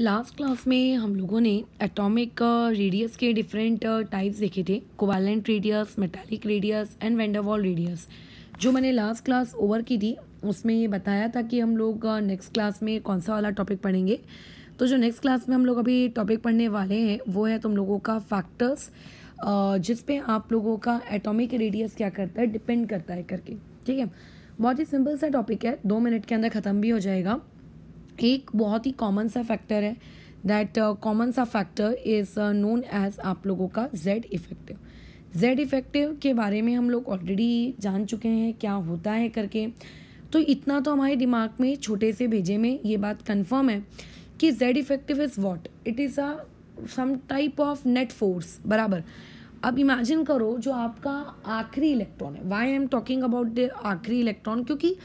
last class में हम लोगों ने एटॉमिक रेडियस uh, के डिफरेंट टाइप्स uh, देखे थे covalent radius metallic radius and van der Waals radius जो मैंने लास्ट क्लास ओवर की थी उसमें ये बताया था कि हम लोग नेक्स्ट uh, क्लास में कौन सा वाला टॉपिक पढ़ेंगे तो जो नेक्स्ट क्लास में हम लोग अभी टॉपिक पढ़ने वाले हैं वो है तुम लोगों का फैक्टर्स जिसपे आप लोगों का एटॉमिक रेडियस क्या करता है डिपेंड करता है करके ठीक है बहुत ही सिंपल सा टॉपिक है दो मिनट के अंदर ख़त्म भी हो जाएगा एक बहुत ही कॉमन सा फैक्टर है दैट कॉमन uh, सा फैक्टर इज़ नोन एज आप लोगों का जेड इफेक्टिव जेड इफेक्टिव के बारे में हम लोग ऑलरेडी जान चुके हैं क्या होता है करके तो इतना तो हमारे दिमाग में छोटे से भेजे में ये बात कन्फर्म है कि Z effective is what it is a sum type of net force बराबर अब इमेजिन करो जो आपका आखिरी इलेक्ट्रॉन है why I am talking about the आखिरी इलेक्ट्रॉन क्योंकि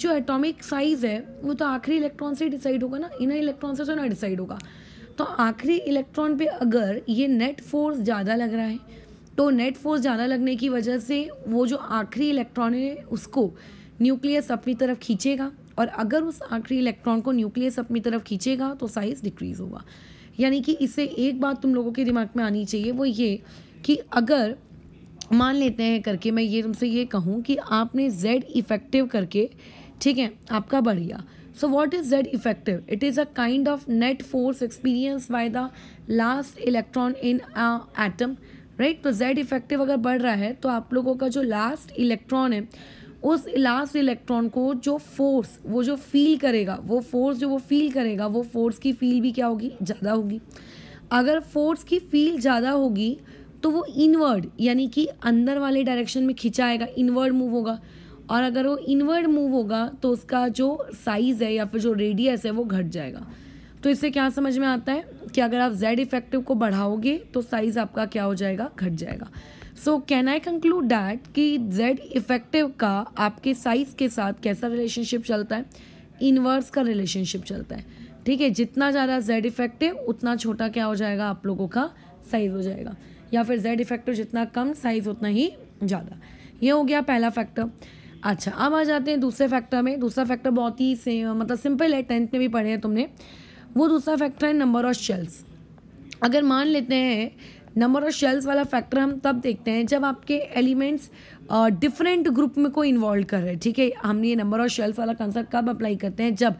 जो एटॉमिक साइज़ है वो तो आखिरी इलेक्ट्रॉन से डिसाइड होगा ना इन इलेक्ट्रॉन से तो ना डिसाइड होगा तो आखिरी इलेक्ट्रॉन पे अगर ये नेट फोर्स ज़्यादा लग रहा है तो नेट फोर्स ज़्यादा लगने की वजह से वो जो आखिरी इलेक्ट्रॉन है उसको न्यूक्लियस अपनी तरफ खींचेगा और अगर उस आखिरी इलेक्ट्रॉन को न्यूक्लियस अपनी तरफ खींचेगा तो साइज़ डिक्रीज़ होगा यानी कि इससे एक बात तुम लोगों के दिमाग में आनी चाहिए वो ये कि अगर मान लेते हैं करके मैं ये तुमसे ये कहूँ कि आपने जेड इफ़ेक्टिव करके ठीक है आपका बढ़िया so what is Z effective it is a kind of net force experience by the last electron in atom right तो जेड इफेक्टिव अगर बढ़ रहा है तो आप लोगों का जो लास्ट इलेक्ट्रॉन है उस लास्ट इलेक्ट्रॉन को जो फोर्स वो जो फील करेगा वो फोर्स जो वो फील करेगा वो फोर्स की फील भी क्या होगी ज़्यादा होगी अगर फोर्स की फील ज़्यादा होगी तो वो इनवर्ड यानी कि अंदर वाले डायरेक्शन में खिंचाएगा इनवर्ड मूव होगा और अगर वो इनवर्ड मूव होगा तो उसका जो साइज़ है या फिर जो रेडियस है वो घट जाएगा तो इससे क्या समझ में आता है कि अगर आप जेड इफेक्टिव को बढ़ाओगे तो साइज़ आपका क्या हो जाएगा घट जाएगा so can I conclude that कि जेड इफेक्टिव का आपके साइज़ के साथ कैसा रिलेशनशिप चलता है इनवर्स का रिलेशनशिप चलता है ठीक है जितना ज़्यादा जेड इफेक्टिव उतना छोटा क्या हो जाएगा आप लोगों का साइज़ हो जाएगा या फिर जेड इफेक्टिव जितना कम साइज़ उतना ही ज़्यादा ये हो गया पहला फैक्टर अच्छा अब आ जाते हैं दूसरे फैक्टर में दूसरा फैक्टर बहुत ही से मतलब सिंपल है टेंथ में भी पढ़े हैं तुमने वो दूसरा फैक्टर है नंबर ऑफ शेल्स अगर मान लेते हैं नंबर ऑफ शेल्स वाला फैक्टर हम तब देखते हैं जब आपके एलिमेंट्स डिफरेंट ग्रुप में को इन्वॉल्व कर रहे हैं ठीक है हम ये नंबर ऑफ शेल्स वाला कंसेप्ट कब अप्लाई करते हैं जब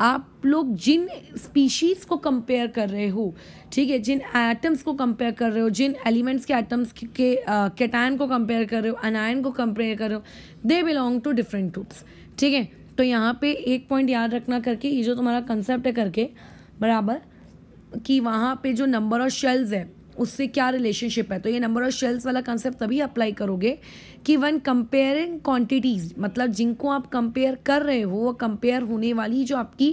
आप लोग जिन स्पीशीज़ को कंपेयर कर रहे हो ठीक है जिन एटम्स को कंपेयर कर रहे हो जिन एलिमेंट्स के एटम्स के कैटायन को कंपेयर कर रहे हो अनायन को कंपेयर कर रहे हो they belong to different groups ठीक है तो यहाँ पे एक पॉइंट याद रखना करके ये जो तुम्हारा कंसेप्ट है करके बराबर कि वहाँ पे जो नंबर ऑफ शेल्स है उससे क्या रिलेशनशिप है तो ये नंबर ऑफ शेल्स वाला कंसेप्ट तभी अप्लाई करोगे कि वन कंपेयरिंग क्वांटिटीज़ मतलब जिनको आप कंपेयर कर रहे हो वो कंपेयर होने वाली जो आपकी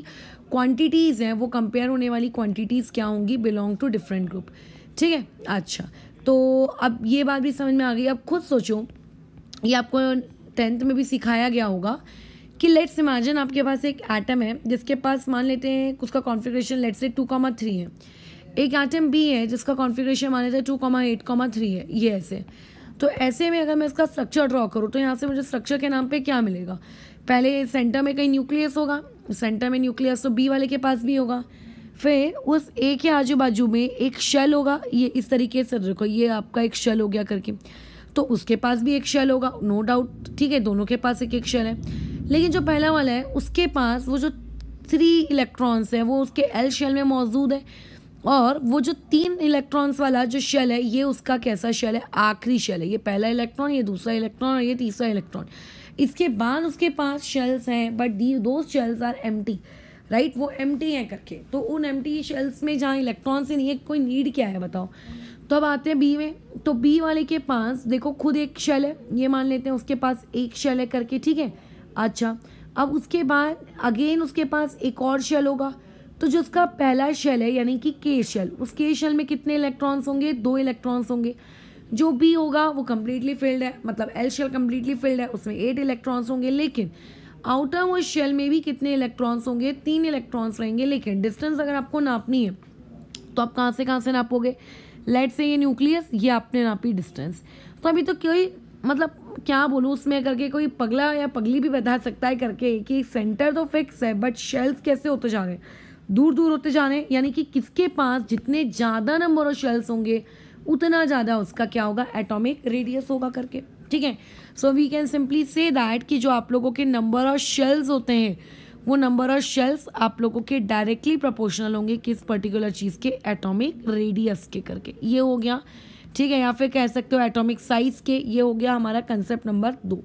क्वांटिटीज़ हैं वो कंपेयर होने वाली क्वांटिटीज़ क्या होंगी बिलोंग टू डिफरेंट ग्रुप ठीक है अच्छा तो अब ये बात भी समझ में आ गई अब खुद सोचो ये आपको टेंथ में भी सिखाया गया होगा कि लेट्स इमेजिन आपके पास एक एटम है जिसके पास मान लेते हैं उसका configuration let's say two comma three है एक एटम बी है जिसका कॉन्फ़िगरेशन माना जाए two comma eight comma three है ये ऐसे तो ऐसे में अगर मैं इसका स्ट्रक्चर ड्रॉ करूँ तो यहाँ से मुझे स्ट्रक्चर के नाम पे क्या मिलेगा पहले सेंटर में कहीं न्यूक्लियस होगा सेंटर में न्यूक्लियस तो बी वाले के पास भी होगा फिर उस ए के आजू बाजू में एक शेल होगा ये इस तरीके से देखो ये आपका एक शेल हो गया करके तो उसके पास भी एक शेल होगा नो डाउट ठीक है दोनों के पास एक एक शेल है लेकिन जो पहला वाला है उसके पास वो जो थ्री इलेक्ट्रॉन्स है वो उसके एल शेल में मौजूद है और वो जो तीन इलेक्ट्रॉन्स वाला जो शेल है ये उसका कैसा शेल है आखिरी शेल है ये पहला इलेक्ट्रॉन ये दूसरा इलेक्ट्रॉन और ये तीसरा इलेक्ट्रॉन इसके बाद उसके पास शेल्स हैं बट दी दो शेल्स आर एम राइट वो एम हैं करके तो उन एम शेल्स में जहाँ इलेक्ट्रॉन्स ही नहीं है कोई नीड क्या है बताओ तो अब आते हैं बी में तो बी वाले के पास देखो खुद एक शेल है ये मान लेते हैं उसके पास एक शेल है करके ठीक है अच्छा अब उसके बाद अगेन उसके पास एक और शेल होगा तो जो उसका पहला शेल है यानी कि के शेल उस के शेल में कितने इलेक्ट्रॉन्स होंगे दो इलेक्ट्रॉन्स होंगे जो बी होगा वो कम्प्लीटली फिल्ड है मतलब एल शेल कम्प्लीटली फिल्ड है उसमें एट इलेक्ट्रॉन्स होंगे लेकिन आउटर वो शेल में भी कितने इलेक्ट्रॉन्स होंगे तीन इलेक्ट्रॉन्स रहेंगे लेकिन डिस्टेंस अगर आपको नापनी है तो आप कहाँ से कहाँ से नापोगे लेट से ये न्यूक्लियस ये आपने नापी डिस्टेंस तो अभी तो कोई मतलब क्या बोलूँ उसमें करके कोई पगला या पगली भी बता सकता है करके कि सेंटर तो फिक्स है बट शेल्स कैसे होते जा रहे हैं दूर दूर होते जा रहे हैं यानी कि किसके पास जितने ज़्यादा नंबर ऑफ शेल्स होंगे उतना ज़्यादा उसका क्या होगा एटॉमिक रेडियस होगा करके ठीक है so we can simply say that कि जो आप लोगों के नंबर ऑफ शेल्स होते हैं वो नंबर ऑफ शेल्स आप लोगों के डायरेक्टली प्रोपोर्शनल होंगे किस पर्टिकुलर चीज़ के एटोमिक रेडियस के करके ये हो गया ठीक है या फिर कह सकते हो एटॉमिक साइज के ये हो गया हमारा कंसेप्ट नंबर दो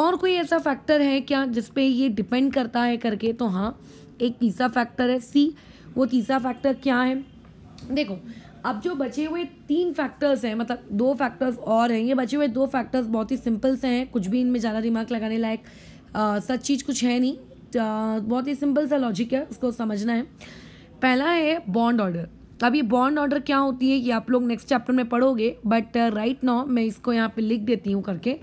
और कोई ऐसा फैक्टर है क्या जिसपे ये डिपेंड करता है करके तो हाँ एक तीसरा फैक्टर है सी वो तीसरा फैक्टर क्या है देखो अब जो बचे हुए तीन फैक्टर्स हैं मतलब दो फैक्टर्स और हैं ये बचे हुए दो फैक्टर्स बहुत ही सिंपल से हैं कुछ भी इनमें ज़्यादा रिमार्क लगाने लायक सच चीज़ कुछ है नहीं बहुत ही सिंपल सा लॉजिक है उसको समझना है पहला है बॉन्ड ऑर्डर अब ये बॉन्ड ऑर्डर क्या होती है ये आप लोग नेक्स्ट चैप्टर में पढ़ोगे बट राइट नाउ मैं इसको यहाँ पे लिख देती हूँ करके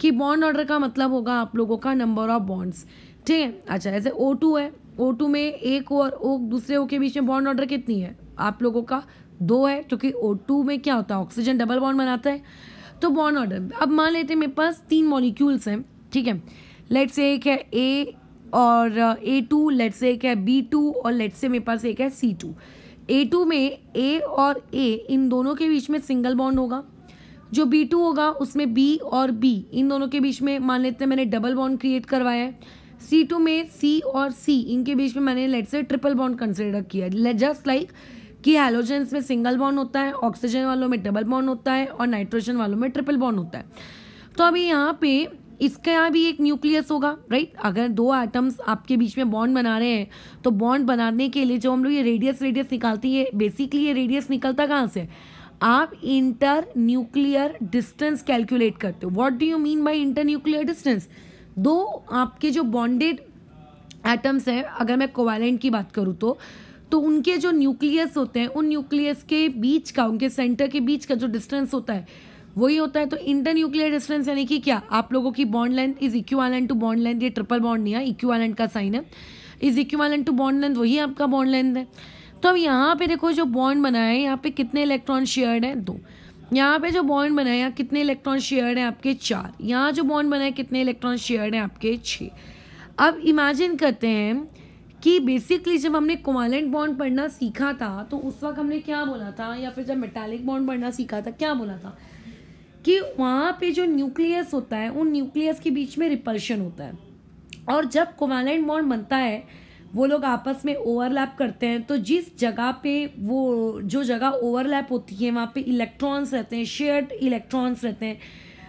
कि बॉन्ड ऑर्डर का मतलब होगा आप लोगों का नंबर ऑफ बॉन्ड्स ठीक है अच्छा ऐसे ओ टू है ओ टू में एक और ओ दूसरे ओ के बीच में बॉन्ड ऑर्डर कितनी है आप लोगों का दो है क्योंकि ओ टू में क्या होता है ऑक्सीजन डबल बॉन्ड बनाता है तो बॉन्ड ऑर्डर अब मान लेते हैं मेरे पास तीन मॉलिक्यूल्स हैं ठीक है लेट्स से एक है ए और ए टू लेट से एक है बी टू और लेट से मेरे पास एक है सी टू ए टू में ए और ए इन दोनों के बीच में सिंगल बॉन्ड होगा जो बी टू होगा उसमें बी और बी इन दोनों के बीच में मान लेते हैं मैंने डबल बॉन्ड क्रिएट करवाया है सी टू में सी और सी इनके बीच में मैंने let say triple bond consider किया जस्ट लाइक कि हेलोजेंस में सिंगल बॉन्ड होता है ऑक्सीजन वालों में डबल बॉन्ड होता है और नाइट्रोजन वालों में ट्रिपल बॉन्ड होता है तो अभी यहाँ पे इसका यहाँ भी एक न्यूक्लियस होगा राइट अगर दो आइटम्स आपके बीच में बॉन्ड बना रहे हैं तो बॉन्ड बनाने के लिए जो हम लोग ये रेडियस रेडियस निकालती है बेसिकली ये रेडियस निकलता कहाँ से आप इंटर न्यूक्लियर डिस्टेंस कैलकुलेट करते हो what do you mean by internuclear distance दो आपके जो बॉन्डेड एटम्स हैं अगर मैं कोवैलेंट की बात करूँ तो तो उनके जो न्यूक्लियस होते हैं उन न्यूक्लियस के बीच का उनके सेंटर के बीच का जो डिस्टेंस होता है वही होता है तो इंटर न्यूक्लियर डिस्टेंस यानी कि क्या आप लोगों की bond length is equivalent to bond length ये ट्रिपल बॉन्ड नहीं है इक्वालेंट का साइन है is equivalent to bond length वही आपका बॉन्ड लेंथ है तो अब यहाँ पे देखो जो बॉन्ड बना है यहाँ पे कितने इलेक्ट्रॉन शेयर्ड हैं दो यहाँ पे जो बॉन्ड बना है यहाँ कितने इलेक्ट्रॉन शेयर हैं आपके चार यहाँ जो बॉन्ड बना है कितने इलेक्ट्रॉन शेयर हैं आपके छः अब इमेजिन करते हैं कि बेसिकली जब हमने कोवालेंट बॉन्ड पढ़ना सीखा था तो उस वक्त हमने क्या बोला था या फिर जब मेटालिक बॉन्ड पढ़ना सीखा था क्या बोला था कि वहाँ पे जो न्यूक्लियस होता है उन न्यूक्लियस के बीच में रिपल्शन होता है और जब कोवालेंट बॉन्ड बनता है वो लोग आपस में ओवरलैप करते हैं तो जिस जगह पे वो जो जगह ओवरलैप होती है वहाँ पे इलेक्ट्रॉन्स रहते हैं शेयर्ड इलेक्ट्रॉन्स रहते हैं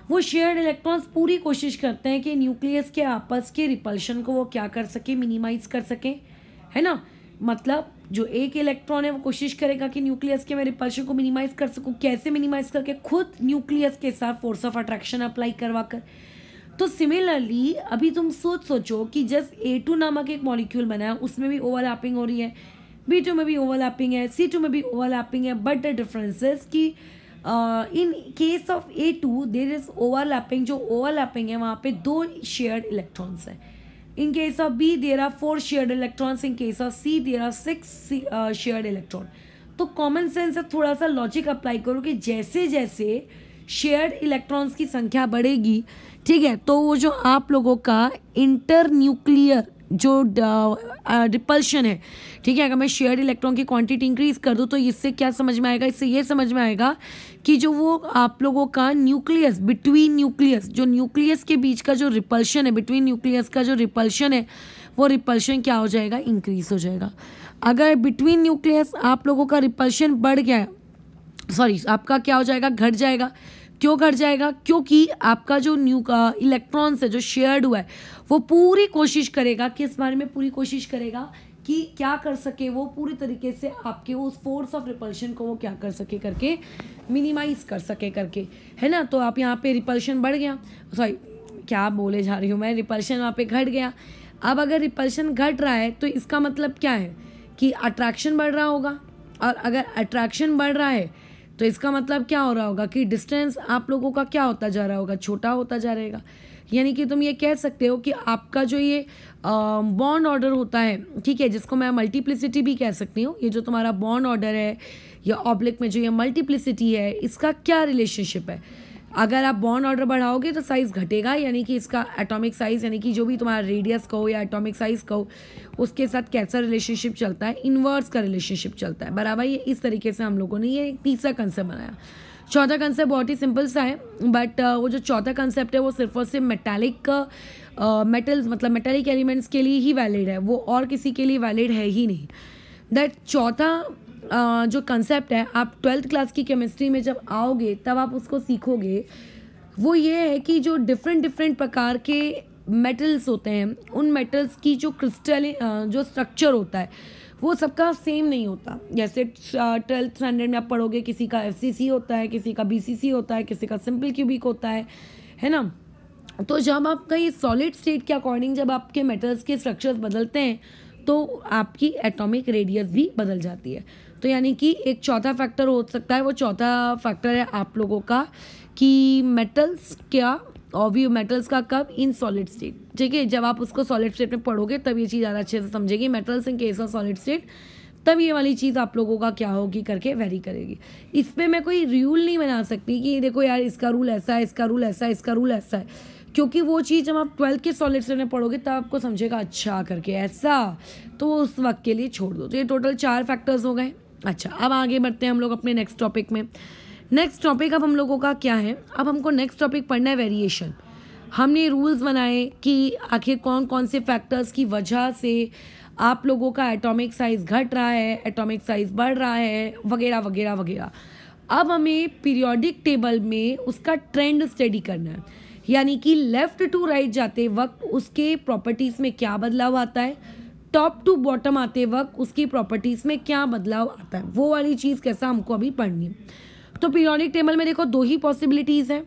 वो शेयर्ड इलेक्ट्रॉन्स पूरी कोशिश करते हैं कि न्यूक्लियस के आपस के रिपल्शन को वो क्या कर सकें मिनिमाइज कर सकें है ना मतलब जो एक इलेक्ट्रॉन है वो कोशिश करेगा कि न्यूक्लियस के मैं रिपल्शन को मिनिमाइज कर सकूँ कैसे मिनिमाइज करके खुद न्यूक्लियस के साथ फोर्स ऑफ अट्रैक्शन अप्लाई करवा कर तो सिमिलरली अभी तुम सोच सोचो कि जस्ट ए टू नामक एक मॉलिक्यूल बना है उसमें भी ओवरलैपिंग हो रही है बी टू में भी ओवरलैपिंग है सी टू में भी ओवरलैपिंग है बट द डिफरेंसेस कि in case of A two there is overlapping जो ओवरलैपिंग है वहाँ पे दो शेयर्ड इलेक्ट्रॉन्स हैं in case of B there are four shared electrons in case of C there are six shared electron तो common sense है थोड़ा सा लॉजिक अप्लाई करो कि जैसे जैसे शेयर्ड इलेक्ट्रॉन्स की संख्या बढ़ेगी ठीक है तो वो जो आप लोगों का इंटर न्यूक्लियर जो रिपल्शन है ठीक है अगर मैं शेयर इलेक्ट्रॉन की क्वांटिटी इंक्रीज कर दूँ तो इससे क्या समझ में आएगा इससे ये समझ में आएगा कि जो वो आप लोगों का न्यूक्लियस बिटवीन न्यूक्लियस जो न्यूक्लियस के बीच का जो रिपल्शन है बिटवीन न्यूक्लियस का जो रिपल्शन है वो रिपल्शन क्या हो जाएगा इंक्रीज हो जाएगा अगर बिटवीन न्यूक्लियस आप लोगों का रिपल्शन बढ़ गया सॉरी आपका क्या हो जाएगा घट जाएगा क्यों घट जाएगा क्योंकि आपका जो न्यू इलेक्ट्रॉन्स uh, है जो शेयर्ड हुआ है वो पूरी कोशिश करेगा किस बारे में पूरी कोशिश करेगा कि क्या कर सके वो पूरी तरीके से आपके उस फोर्स ऑफ रिपल्शन को वो क्या कर सके करके मिनिमाइज कर सके करके है ना तो आप यहाँ पे रिपल्शन बढ़ गया सॉरी क्या बोले जा रही हूँ मैं रिपल्शन वहाँ पे घट गया अब अगर रिपल्शन घट रहा है तो इसका मतलब क्या है कि अट्रैक्शन बढ़ रहा होगा और अगर अट्रैक्शन बढ़ रहा है तो इसका मतलब क्या हो रहा होगा कि डिस्टेंस आप लोगों का क्या होता जा रहा होगा छोटा होता जा रहेगा यानी कि तुम ये कह सकते हो कि आपका जो ये बॉन्ड ऑर्डर होता है ठीक है जिसको मैं मल्टीप्लिसिटी भी कह सकती हूँ ये जो तुम्हारा बॉन्ड ऑर्डर है या ऑब्लिक में जो ये मल्टीप्लिसिटी है इसका क्या रिलेशनशिप है अगर आप बॉन्ड ऑर्डर बढ़ाओगे तो साइज़ घटेगा यानी कि इसका एटॉमिक साइज़ यानी कि जो भी तुम्हारा रेडियस कहो या एटॉमिक साइज़ कहो उसके साथ कैसा रिलेशनशिप चलता है इन्वर्स का रिलेशनशिप चलता है बराबर ये इस तरीके से हम लोगों ने ये एक तीसरा कंसेप्ट बनाया चौथा कंसेप्ट बहुत ही सिंपल सा है बट वो जो चौथा कंसेप्ट है वो सिर्फ और सिर्फ मेटालिक मेटल्स मतलब मेटालिक एलिमेंट्स के लिए ही वैलिड है वो और किसी के लिए वैलिड है ही नहीं दैट चौथा जो कंसेप्ट है आप ट्वेल्थ क्लास की केमिस्ट्री में जब आओगे तब आप उसको सीखोगे वो ये है कि जो डिफरेंट डिफरेंट प्रकार के मेटल्स होते हैं उन मेटल्स की जो क्रिस्टल जो स्ट्रक्चर होता है वो सबका सेम नहीं होता जैसे ट्वेल्थ स्टैंडर्ड में आप पढ़ोगे किसी का एफ होता है किसी का बी होता है किसी का सिंपल क्यूबिक होता है है ना तो जब आपका ये सॉलिड स्टेट के अकॉर्डिंग जब आपके मेटल्स के स्ट्रक्चर्स बदलते हैं तो आपकी एटॉमिक रेडियस भी बदल जाती है तो यानी कि एक चौथा फैक्टर हो सकता है वो चौथा फैक्टर है आप लोगों का कि मेटल्स क्या ऑब्वियो मेटल्स का कब इन सॉलिड स्टेट ठीक है जब आप उसको सॉलिड स्टेट में पढ़ोगे तब ये चीज़ ज़्यादा अच्छे से समझेगी metals in case of solid state तब ये वाली चीज़ आप लोगों का क्या होगी करके वेरी करेगी इस पर मैं कोई रूल नहीं बना सकती कि देखो यार इसका रूल ऐसा है इसका रूल ऐसा है इसका रूल ऐसा है क्योंकि वो चीज़ जब आप ट्वेल्थ के सॉलिड स्टेट में पढ़ोगे तब आपको समझेगा अच्छा करके ऐसा तो उस वक्त के लिए छोड़ दो तो ये टोटल चार फैक्टर्स हो गए अच्छा अब आगे बढ़ते हैं हम लोग अपने नेक्स्ट टॉपिक में नेक्स्ट टॉपिक अब हम लोगों का क्या है अब हमको नेक्स्ट टॉपिक पढ़ना है वेरिएशन हमने रूल्स बनाए कि आखिर कौन कौन से फैक्टर्स की वजह से आप लोगों का एटॉमिक साइज़ घट रहा है एटॉमिक साइज़ बढ़ रहा है वगैरह वगैरह वगैरह अब हमें पीरियोडिक टेबल में उसका ट्रेंड स्टडी करना है यानी कि लेफ़्ट टू राइट जाते वक्त उसके प्रॉपर्टीज़ में क्या बदलाव आता है टॉप टू बॉटम आते वक्त उसकी प्रॉपर्टीज़ में क्या बदलाव आता है वो वाली चीज़ कैसा हमको अभी पढ़नी है तो पीरियोडिक टेबल में देखो दो ही पॉसिबिलिटीज़ हैं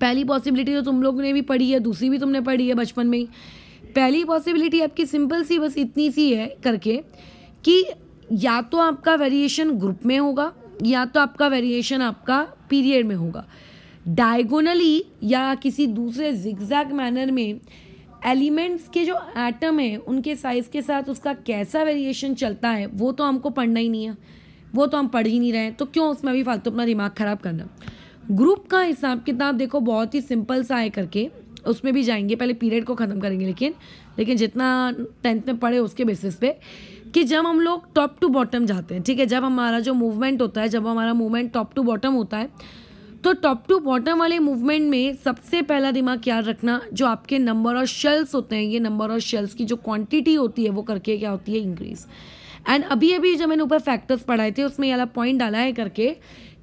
पहली पॉसिबिलिटी तो तुम लोगों ने भी पढ़ी है दूसरी भी तुमने पढ़ी है बचपन में ही पहली पॉसिबिलिटी आपकी सिंपल सी बस इतनी सी है करके कि या तो आपका वेरिएशन ग्रुप में होगा या तो आपका वेरिएशन आपका पीरियड में होगा डायगोनली या किसी दूसरे जिग्जैग मैनर में एलिमेंट्स के जो एटम हैं उनके साइज़ के साथ उसका कैसा वेरिएशन चलता है वो तो हमको पढ़ना ही नहीं है वो तो हम पढ़ ही नहीं रहे तो क्यों उसमें भी फालतू अपना दिमाग ख़राब करना ग्रुप का हिसाब किताब देखो बहुत ही सिंपल सा है करके उसमें भी जाएंगे पहले पीरियड को ख़त्म करेंगे लेकिन लेकिन जितना टेंथ में पढ़े उसके बेसिस पे कि जब हम लोग टॉप टू बॉटम जाते हैं ठीक है जब हमारा जो मूवमेंट होता है जब हमारा मूवमेंट टॉप टू बॉटम होता है तो टॉप टू बॉटम वाले मूवमेंट में सबसे पहला दिमाग याद रखना जो आपके नंबर ऑफ शेल्स होते हैं ये नंबर ऑफ़ शेल्स की जो क्वांटिटी होती है वो करके क्या होती है इंक्रीज़ एंड अभी अभी जब मैंने ऊपर फैक्टर्स पढ़ाए थे उसमें यहाँ पॉइंट डाला है करके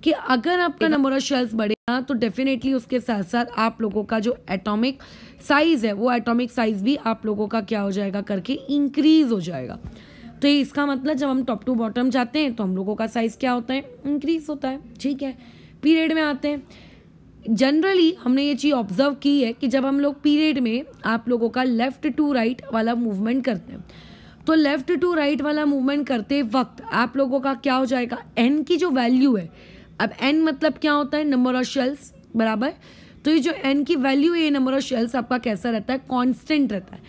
कि अगर आपका नंबर ऑफ शेल्स बढ़ेगा तो डेफिनेटली उसके साथ साथ आप लोगों का जो एटॉमिक साइज़ है वो एटॉमिक साइज़ भी आप लोगों का क्या हो जाएगा करके इंक्रीज़ हो जाएगा तो इसका मतलब जब हम टॉप टू बॉटम जाते हैं तो हम लोगों का साइज़ क्या होता है इंक्रीज़ होता है ठीक है पीरियड में आते हैं जनरली हमने ये चीज़ ऑब्जर्व की है कि जब हम लोग पीरियड में आप लोगों का लेफ़्ट टू राइट वाला मूवमेंट करते हैं तो लेफ़्ट टू राइट वाला मूवमेंट करते वक्त आप लोगों का क्या हो जाएगा एन की जो वैल्यू है अब एन मतलब क्या होता है नंबर ऑफ शेल्स बराबर तो ये जो एन की वैल्यू है ये नंबर ऑफ शेल्स आपका कैसा रहता है कॉन्स्टेंट रहता है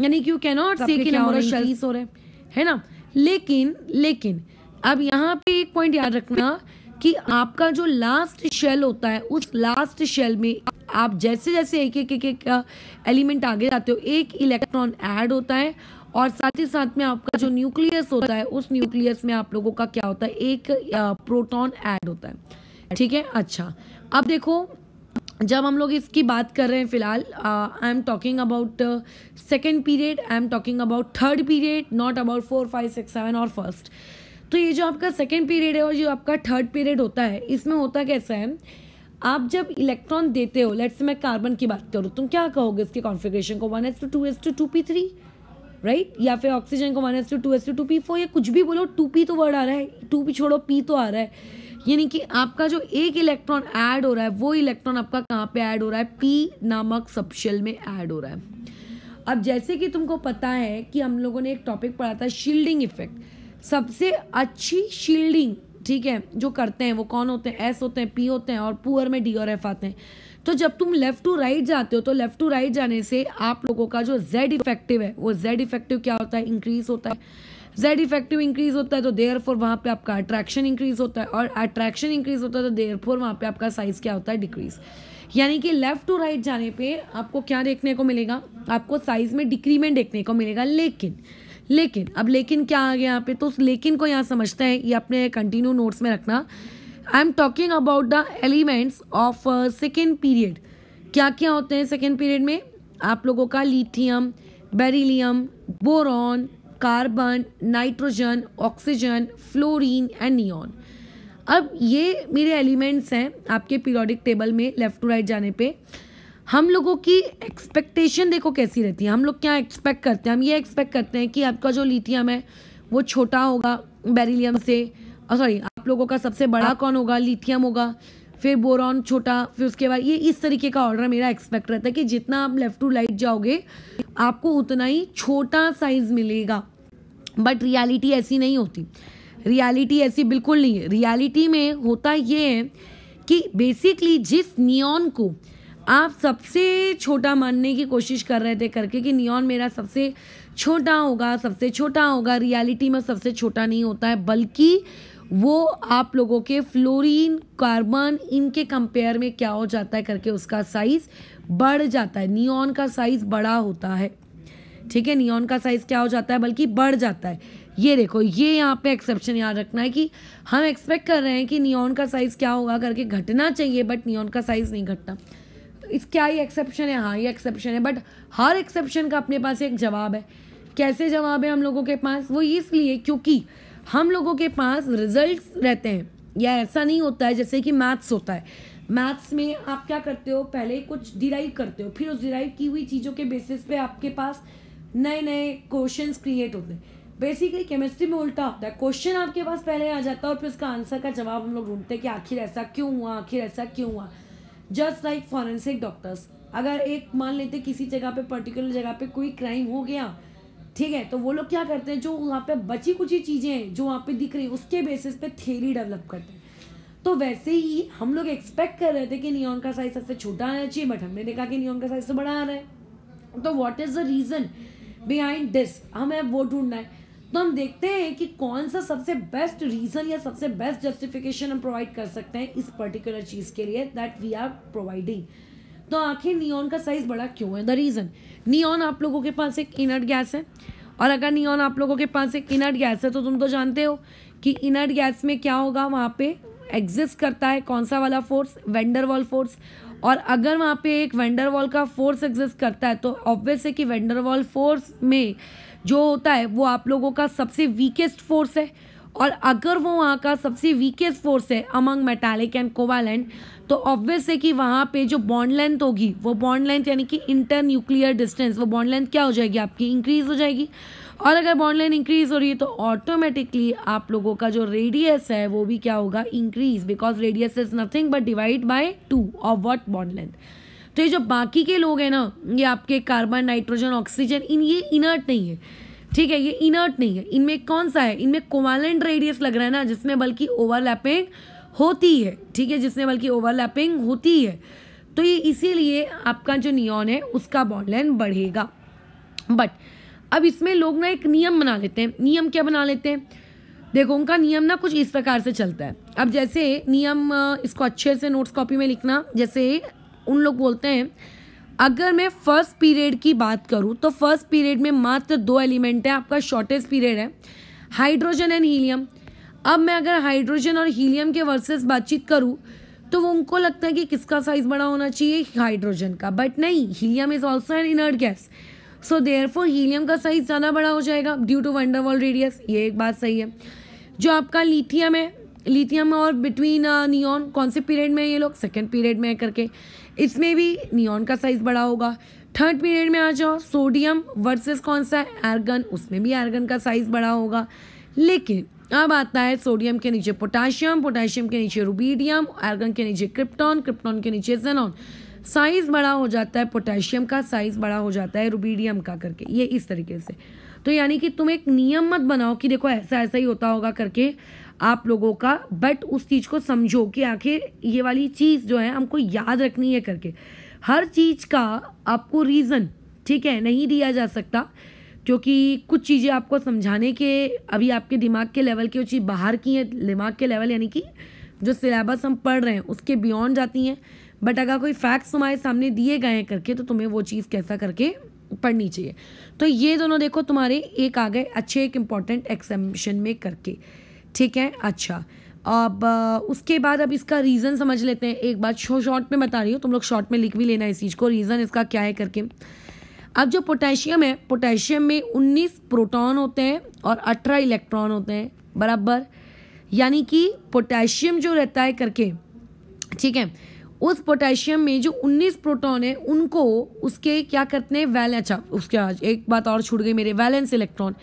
यानी कि you cannot say number of shells हो रहे हैं है ना लेकिन लेकिन अब यहाँ पे एक पॉइंट याद रखना कि आपका जो लास्ट शेल होता है उस लास्ट शेल में आप जैसे जैसे एक एक एक, एक एलिमेंट आगे जाते हो एक इलेक्ट्रॉन ऐड होता है और साथ ही साथ में आपका जो न्यूक्लियस होता है उस न्यूक्लियस में आप लोगों का क्या होता है एक प्रोटॉन ऐड होता है ठीक है अच्छा अब देखो जब हम लोग इसकी बात कर रहे हैं फिलहाल I am talking about second period I am talking about third period not about four five six seven और फर्स्ट तो ये जो आपका सेकेंड पीरियड है और जो आपका थर्ड पीरियड होता है इसमें होता कैसा है आप जब इलेक्ट्रॉन देते हो लेट्स मैं कार्बन की बात करूँ तुम क्या कहोगे इसके कॉन्फ़िगरेशन को one s two two s two two p three right या फिर ऑक्सीजन को one s two two s two two p four या कुछ भी बोलो टू पी तो वर्ड आ रहा है टू पी छोड़ो पी तो आ रहा है यानी कि आपका जो एक इलेक्ट्रॉन ऐड हो रहा है वो इलेक्ट्रॉन आपका कहाँ पे ऐड हो रहा है पी नामक सबशेल में ऐड हो रहा है अब जैसे कि तुमको पता है कि हम लोगों ने एक टॉपिक पढ़ा था शील्डिंग इफेक्ट सबसे अच्छी शील्डिंग ठीक है जो करते हैं वो कौन होते हैं एस होते हैं पी होते हैं और पुअर में डी और एफ आते हैं तो जब तुम लेफ़्ट टू राइट जाते हो तो लेफ़्ट टू राइट जाने से आप लोगों का जो जेड इफेक्टिव है वो जेड इफेक्टिव क्या होता है इंक्रीज होता है जेड इफेक्टिव इंक्रीज होता है तो देयर फोर वहाँ पर आपका अट्रैक्शन इंक्रीज होता है और अट्रैक्शन इंक्रीज होता है तो देयर फोर वहाँ पर आपका साइज़ क्या होता है डिक्रीज़ यानी कि लेफ़्ट टू राइट जाने पर आपको क्या देखने को मिलेगा आपको साइज़ में डिक्रीमेंट देखने को मिलेगा लेकिन लेकिन अब लेकिन क्या आ गया यहाँ पे तो उस लेकिन को यहाँ समझते हैं ये अपने कंटिन्यू नोट्स में रखना I am talking about the elements of second period क्या क्या होते हैं सेकेंड पीरियड में आप लोगों का lithium beryllium boron carbon nitrogen oxygen fluorine and neon अब ये मेरे एलिमेंट्स हैं आपके पीरियोडिक टेबल में लेफ़्ट टू राइट जाने पर हम लोगों की एक्सपेक्टेशन देखो कैसी रहती है हम लोग क्या एक्सपेक्ट करते हैं हम ये एक्सपेक्ट करते हैं कि आपका जो लिथियम है वो छोटा होगा बेरिलियम से सॉरी आप लोगों का सबसे बड़ा कौन होगा लिथियम होगा फिर बोरॉन छोटा फिर उसके बाद ये इस तरीके का ऑर्डर मेरा एक्सपेक्ट रहता है कि जितना आप लेफ़्ट टू राइट जाओगे आपको उतना ही छोटा साइज़ मिलेगा बट रियलिटी ऐसी नहीं होती रियलिटी ऐसी बिल्कुल नहीं है रियलिटी में होता ये है कि बेसिकली जिस नियॉन को आप सबसे छोटा मानने की कोशिश कर रहे थे करके कि नियॉन मेरा सबसे छोटा होगा सबसे छोटा होगा रियलिटी में सबसे छोटा नहीं होता है बल्कि वो आप लोगों के फ्लोरीन कार्बन इनके कंपेयर में क्या हो जाता है करके उसका साइज़ बढ़ जाता है नियॉन का साइज़ बड़ा होता है ठीक है नियॉन का साइज़ क्या हो जाता है बल्कि बढ़ जाता है ये देखो ये यहाँ पे एक्सेप्शन याद रखना है कि हम एक्सपेक्ट कर रहे हैं कि नियॉन का साइज़ क्या होगा करके घटना चाहिए बट नियॉन का साइज़ नहीं घटना इस क्या ये एक्सेप्शन है हाँ ये एक्सेप्शन है बट हर एक्सेप्शन का अपने पास एक जवाब है कैसे जवाब है हम लोगों के पास वो इसलिए क्योंकि हम लोगों के पास रिजल्ट्स रहते हैं या ऐसा नहीं होता है जैसे कि मैथ्स होता है मैथ्स में आप क्या करते हो पहले कुछ डिराइव करते हो फिर उस डिराइव की हुई चीज़ों के बेसिस पे आपके पास नए नए क्वेश्चंस क्रिएट होते हैं बेसिकली केमिस्ट्री में उल्टा होता है क्वेश्चन आपके पास पहले आ जाता है और फिर उसका आंसर का जवाब हम लोग ढूंढते हैं कि आखिर ऐसा क्यों हुआ आखिर ऐसा क्यों हुआ जस्ट लाइक फॉरेंसिक डॉक्टर्स अगर एक मान लेते किसी जगह पे पर्टिकुलर जगह पे कोई क्राइम हो गया ठीक है तो वो लोग क्या करते हैं जो वहाँ पे बची कुछ ही चीज़ें हैं जो वहाँ पे दिख रही उसके बेसिस पे थेरी डेवलप करते हैं तो वैसे ही हम लोग एक्सपेक्ट कर रहे थे कि नियॉन का साइज सबसे छोटा आना चाहिए बट हमने देखा कि नियॉन का साइज से तो बड़ा आ रहा है तो what is the reason behind this हमें वो ढूंढना है तो हम देखते हैं कि कौन सा सबसे बेस्ट रीज़न या सबसे बेस्ट जस्टिफिकेशन हम प्रोवाइड कर सकते हैं इस पर्टिकुलर चीज़ के लिए दैट वी आर प्रोवाइडिंग तो आखिर नियॉन का साइज़ बड़ा क्यों है द रीज़न नियॉन आप लोगों के पास एक इनर्ट गैस है और अगर नियॉन आप लोगों के पास एक इनर्ट गैस है तो तुम तो जानते हो कि इनर्ट गैस में क्या होगा वहाँ पे एग्जिस्ट करता है कौन सा वाला फोर्स वेंडर वॉल फोर्स और अगर वहाँ पे एक वेंडर वॉल का फोर्स एग्जिस्ट करता है तो ऑब्वियस है कि वेंडर वॉल फोर्स में जो होता है वो आप लोगों का सबसे वीकेस्ट फोर्स है और अगर वो वहाँ का सबसे वीकेस्ट फोर्स है अमंग मेटालिक एंड कोवालेंट तो ऑब्वियस है कि वहाँ पे जो बॉन्ड लेंथ होगी वो बॉन्ड लेंथ यानी कि इंटर न्यूक्लियर डिस्टेंस वो बॉन्ड लेंथ क्या हो जाएगी आपकी इंक्रीज हो जाएगी और अगर बॉन्ड लेंथ इंक्रीज हो रही है तो ऑटोमेटिकली आप लोगों का जो रेडियस है वो भी क्या होगा increase because radius is nothing but divide by two of what bond length तो ये जो बाकी के लोग हैं ना ये आपके कार्बन नाइट्रोजन ऑक्सीजन इन ये इनर्ट नहीं है ठीक है ये इनर्ट नहीं है इनमें कौन सा है इनमें कोवालेंट रेडियस लग रहा है ना जिसमें बल्कि ओवरलैपिंग होती है ठीक है जिसमें बल्कि ओवरलैपिंग होती है तो ये इसीलिए आपका जो नियॉन है उसका बॉन्डलाइन बढ़ेगा बट अब इसमें लोग ना एक नियम बना लेते हैं नियम क्या बना लेते हैं देखो उनका नियम ना कुछ इस प्रकार से चलता है अब जैसे नियम इसको अच्छे से नोट्स कॉपी में लिखना जैसे उन लोग बोलते हैं अगर मैं फर्स्ट पीरियड की बात करूँ तो फर्स्ट पीरियड में मात्र दो एलिमेंट है आपका शॉर्टेस्ट पीरियड है हाइड्रोजन एंड हीलियम अब मैं अगर हाइड्रोजन और हीलियम के वर्सेस बातचीत करूँ तो वो उनको लगता है कि किसका साइज बड़ा होना चाहिए हाइड्रोजन का बट नहीं helium is also an inert gas so therefore helium का साइज ज़्यादा बड़ा हो जाएगा ड्यू टू वंडरवॉल रेडियस ये एक बात सही है जो आपका लिथियम है लिथियम और बिटवीन नियॉन uh, कौन से पीरियड में है ये लोग सेकेंड पीरियड में है करके इसमें भी नियॉन का साइज बड़ा होगा थर्ड पीरियड में आ जाओ सोडियम वर्सेस कौन सा है एर्गन उसमें भी एर्गन का साइज बड़ा होगा लेकिन अब आता है सोडियम के नीचे पोटाशियम पोटाशियम के नीचे रूबीडियम एर्गन के नीचे क्रिप्टॉन क्रिप्टॉन के नीचे जेनॉन साइज बड़ा हो जाता है पोटेशियम का साइज बड़ा हो जाता है रूबीडियम का करके ये इस तरीके से तो यानी कि तुम एक नियम मत बनाओ कि देखो ऐसा ऐसा ही होता होगा करके आप लोगों का बट उस चीज़ को समझो कि आखिर ये वाली चीज़ जो है हमको याद रखनी है करके हर चीज़ का आपको रीज़न ठीक है नहीं दिया जा सकता क्योंकि कुछ चीज़ें आपको समझाने के अभी आपके दिमाग के लेवल की चीज़ बाहर की हैं दिमाग के लेवल यानी कि जो सिलेबस हम पढ़ रहे हैं उसके बियॉन्ड जाती हैं बट अगर कोई फैक्ट्स हमारे सामने दिए गए हैं करके तो तुम्हें वो चीज़ कैसा करके पढ़नी चाहिए तो ये दोनों देखो तुम्हारे एक आ गए अच्छे एक इम्पॉर्टेंट एग्जामिशन में करके ठीक है अच्छा अब उसके बाद अब इसका रीज़न समझ लेते हैं एक बात शो शॉर्ट में बता रही हूँ तुम लोग शॉर्ट में लिख भी लेना इस चीज़ को रीज़न इसका क्या है करके अब जो पोटेशियम है पोटेशियम में 19 प्रोटॉन होते हैं और 18 इलेक्ट्रॉन होते हैं बराबर यानी कि पोटेशियम जो रहता है करके ठीक है उस पोटेशियम में जो 19 प्रोटॉन है उनको उसके क्या करते हैं वैलें अच्छा उसके आज एक बात और छूट गई मेरे वैलेंस इलेक्ट्रॉन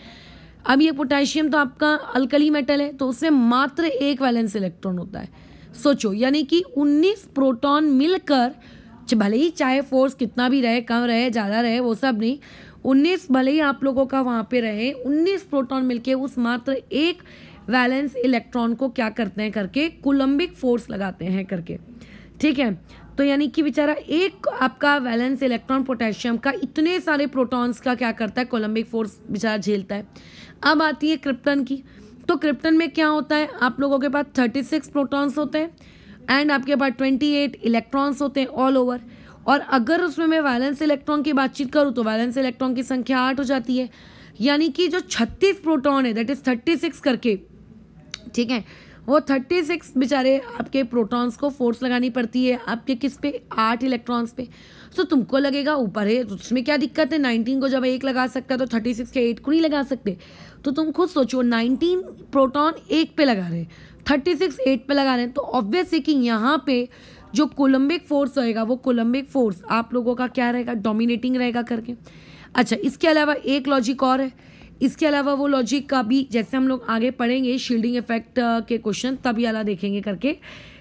अब ये पोटेशियम तो आपका अल्कली मेटल है तो उसमें मात्र एक वैलेंस इलेक्ट्रॉन होता है सोचो यानी कि 19 प्रोटॉन मिलकर भले ही चाहे फोर्स कितना भी रहे कम रहे ज़्यादा रहे वो सब नहीं 19 भले ही आप लोगों का वहाँ पे रहे 19 प्रोटॉन मिलके उस मात्र एक वैलेंस इलेक्ट्रॉन को क्या करते हैं करके कोलम्बिक फोर्स लगाते हैं करके ठीक है तो यानी कि बेचारा एक आपका वैलेंस इलेक्ट्रॉन पोटेशियम का इतने सारे प्रोटॉन्स का क्या करता है कोलम्बिक फोर्स बेचारा झेलता है अब आती है क्रिप्टन की तो क्रिप्टन में क्या होता है आप लोगों के पास थर्टी सिक्स प्रोटॉन्स होते हैं एंड आपके पास ट्वेंटी एट इलेक्ट्रॉन्स होते हैं ऑल ओवर और अगर उसमें मैं वैलेंस इलेक्ट्रॉन की बातचीत करूँ तो वैलेंस इलेक्ट्रॉन की संख्या आठ हो जाती है यानी कि जो छत्तीस प्रोटॉन है दैट इज़ थर्टी सिक्स करके ठीक है वो थर्टी सिक्स बेचारे आपके प्रोटॉन्स को फोर्स लगानी पड़ती है आपके किस पे आठ इलेक्ट्रॉन्स पे सो तो so, तुमको लगेगा ऊपर है तो उसमें क्या दिक्कत है नाइनटीन को जब एक लगा सकता है तो थर्टी सिक्स के एट को नहीं लगा सकते तो तुम खुद सोचो नाइनटीन प्रोटॉन एक पे लगा रहे थर्टी सिक्स एट पे लगा रहे हैं तो ऑब्वियस है कि यहाँ पे जो कोलम्बिक फोर्स रहेगा वो कोलम्बिक फोर्स आप लोगों का क्या रहेगा डोमिनेटिंग रहेगा करके अच्छा इसके अलावा एक लॉजिक और है इसके अलावा वो लॉजिक का भी जैसे हम लोग आगे पढ़ेंगे शील्डिंग इफेक्ट uh, के क्वेश्चन तभी अला देखेंगे करके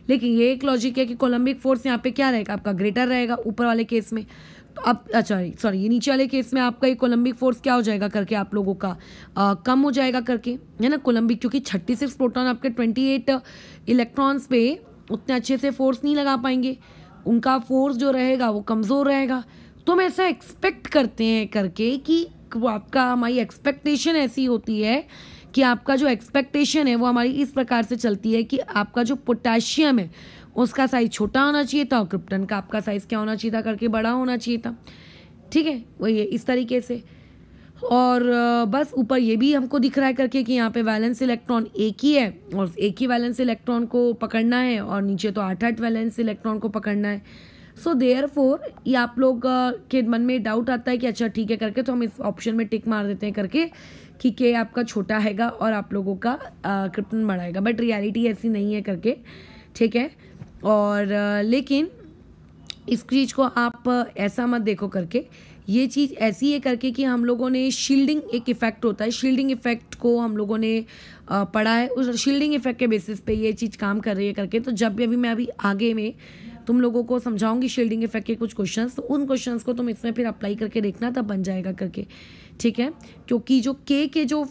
लेकिन ये एक लॉजिक है कि कोलम्बिक फोर्स यहाँ पे क्या रहेगा आपका ग्रेटर रहेगा ऊपर वाले केस में तो अब अच्छा सॉरी ये नीचे वाले केस में आपका ये कोलम्बिक फोर्स क्या हो जाएगा करके आप लोगों का आ, कम हो जाएगा करके है ना कोलम्बिक क्योंकि छट्टी सिक्स प्रोटोन आपके ट्वेंटी एट इलेक्ट्रॉन्स पे उतने अच्छे से फोर्स नहीं लगा पाएंगे उनका फोर्स जो रहेगा वो कमज़ोर रहेगा तो हम ऐसा एक्सपेक्ट करते हैं करके कि आपका हमारी एक्सपेक्टेशन ऐसी होती है कि आपका जो एक्सपेक्टेशन है वो हमारी इस प्रकार से चलती है कि आपका जो पोटेशियम है उसका साइज़ छोटा होना चाहिए था और क्रिप्टन का आपका साइज़ क्या होना चाहिए था करके बड़ा होना चाहिए था ठीक है वही इस तरीके से और बस ऊपर ये भी हमको दिख रहा है करके कि यहाँ पे वैलेंस इलेक्ट्रॉन एक ही है और एक ही वैलेंस इलेक्ट्रॉन को पकड़ना है और नीचे तो आठ आठ वैलेंस इलेक्ट्रॉन को पकड़ना है सो देयर फोर ये आप लोग के मन में डाउट आता है कि अच्छा ठीक है करके तो हम इस ऑप्शन में टिक मार देते हैं करके कि के आपका छोटा हैगा और आप लोगों का क्रिप्टन बढ़ाएगा बट रियलिटी ऐसी नहीं है करके ठीक है और आ, लेकिन इस चीज़ को आप ऐसा मत देखो करके ये चीज़ ऐसी है करके कि हम लोगों ने शील्डिंग एक इफ़ेक्ट होता है शील्डिंग इफ़ेक्ट को हम लोगों ने पढ़ा है उस शील्डिंग इफ़ेक्ट के बेसिस पे ये चीज़ काम कर रही है करके तो जब भी अभी मैं अभी आगे में तुम लोगों को समझाऊंगी शील्डिंग इफेक्ट के कुछ क्वेश्चंस तो उन क्वेश्चंस को तुम इसमें फिर अप्लाई करके देखना तब बन जाएगा करके ठीक है क्योंकि जो के के जो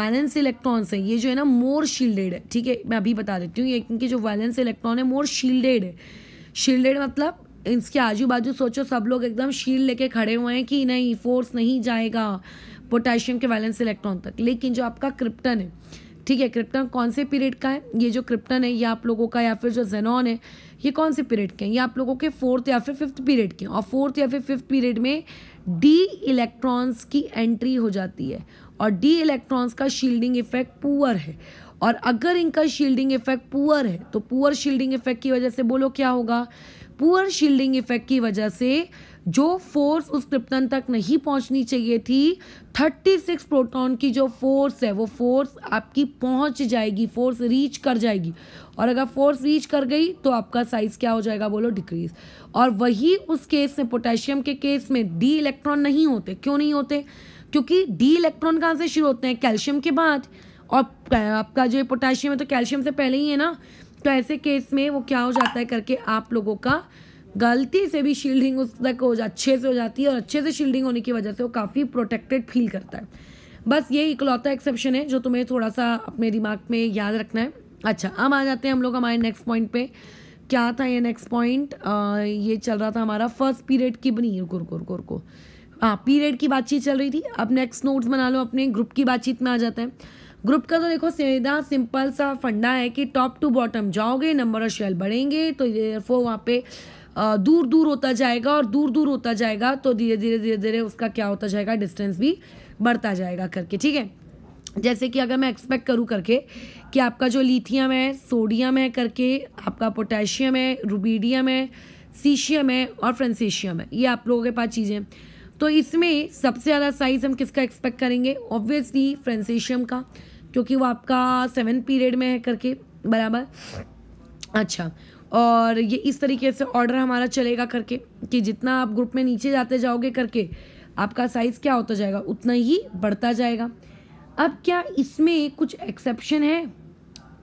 वैलेंस इलेक्ट्रॉन्स हैं ये जो है ना मोर शील्डेड है ठीक है मैं अभी बता देती हूँ ये इनके जो वैलेंस इलेक्ट्रॉन है मोर शील्डेड है शील्डेड मतलब इसके आजू बाजू सोचो सब लोग एकदम शील्ड लेके खड़े हुए हैं कि नहीं फोर्स नहीं जाएगा पोटेशियम के वैलेंस इलेक्ट्रॉन तक लेकिन जो आपका क्रिप्टन है ठीक है क्रिप्टन कौन से पीरियड का है ये जो क्रिप्टन है ये आप लोगों का या फिर जो जेनॉन है ये कौन से पीरियड के हैं ये आप लोगों के फोर्थ या फिर फिफ्थ पीरियड के हैं और फोर्थ या फिर फिफ्थ पीरियड में डी इलेक्ट्रॉन्स की एंट्री हो जाती है और डी इलेक्ट्रॉन्स का शील्डिंग इफेक्ट पुअर है और अगर इनका शील्डिंग इफेक्ट पुअर है तो पुअर शील्डिंग इफेक्ट की वजह से बोलो क्या होगा पुअर शील्डिंग इफेक्ट की वजह से जो फोर्स उस क्रिप्टन तक नहीं पहुंचनी चाहिए थी 36 प्रोटॉन की जो फोर्स है वो फोर्स आपकी पहुंच जाएगी फोर्स रीच कर जाएगी और अगर फोर्स रीच कर गई तो आपका साइज क्या हो जाएगा बोलो डिक्रीज और वही उस केस में पोटेशियम के केस में डी इलेक्ट्रॉन नहीं होते क्यों नहीं होते क्योंकि डी इलेक्ट्रॉन कहाँ से शुरू होते हैं कैल्शियम के बाद और आपका जो पोटेशियम है तो कैल्शियम से पहले ही है ना तो ऐसे केस में वो क्या हो जाता है करके आप लोगों का गलती से भी शील्डिंग उस तक हो जा अच्छे से हो जाती है और अच्छे से शील्डिंग होने की वजह से वो काफ़ी प्रोटेक्टेड फील करता है बस ये इकलौता एक्सेप्शन है जो तुम्हें थोड़ा सा अपने दिमाग में याद रखना है अच्छा अब आ जाते हैं हम लोग हमारे नेक्स्ट पॉइंट पे क्या था ये नेक्स्ट पॉइंट ये चल रहा था हमारा फर्स्ट पीरियड की बनी गुर गुर गुर रुको हाँ पीरियड की बातचीत चल रही थी अब नेक्स्ट नोट्स बना लो अपने ग्रुप की बातचीत में आ जाते हैं ग्रुप का तो देखो सीधा सिंपल सा फंडा है कि टॉप टू बॉटम जाओगे नंबर ऑफ शेयर बढ़ेंगे तो फो वहाँ पे दूर दूर होता जाएगा और दूर दूर होता जाएगा तो धीरे धीरे धीरे धीरे उसका क्या होता जाएगा डिस्टेंस भी बढ़ता जाएगा करके ठीक है जैसे कि अगर मैं एक्सपेक्ट करूँ करके कि आपका जो लिथियम है सोडियम है करके आपका पोटेशियम है रूबीडियम है सीशियम है और फ्रेंसीशियम है ये आप लोगों के पास चीज़ें तो इसमें सबसे ज़्यादा साइज़ हम किसका एक्सपेक्ट करेंगे ऑब्वियसली फ्रेंसीशियम का क्योंकि वो आपका सेवन पीरियड में है करके बराबर अच्छा और ये इस तरीके से ऑर्डर हमारा चलेगा करके कि जितना आप ग्रुप में नीचे जाते जाओगे करके आपका साइज़ क्या होता जाएगा उतना ही बढ़ता जाएगा अब क्या इसमें कुछ एक्सेप्शन है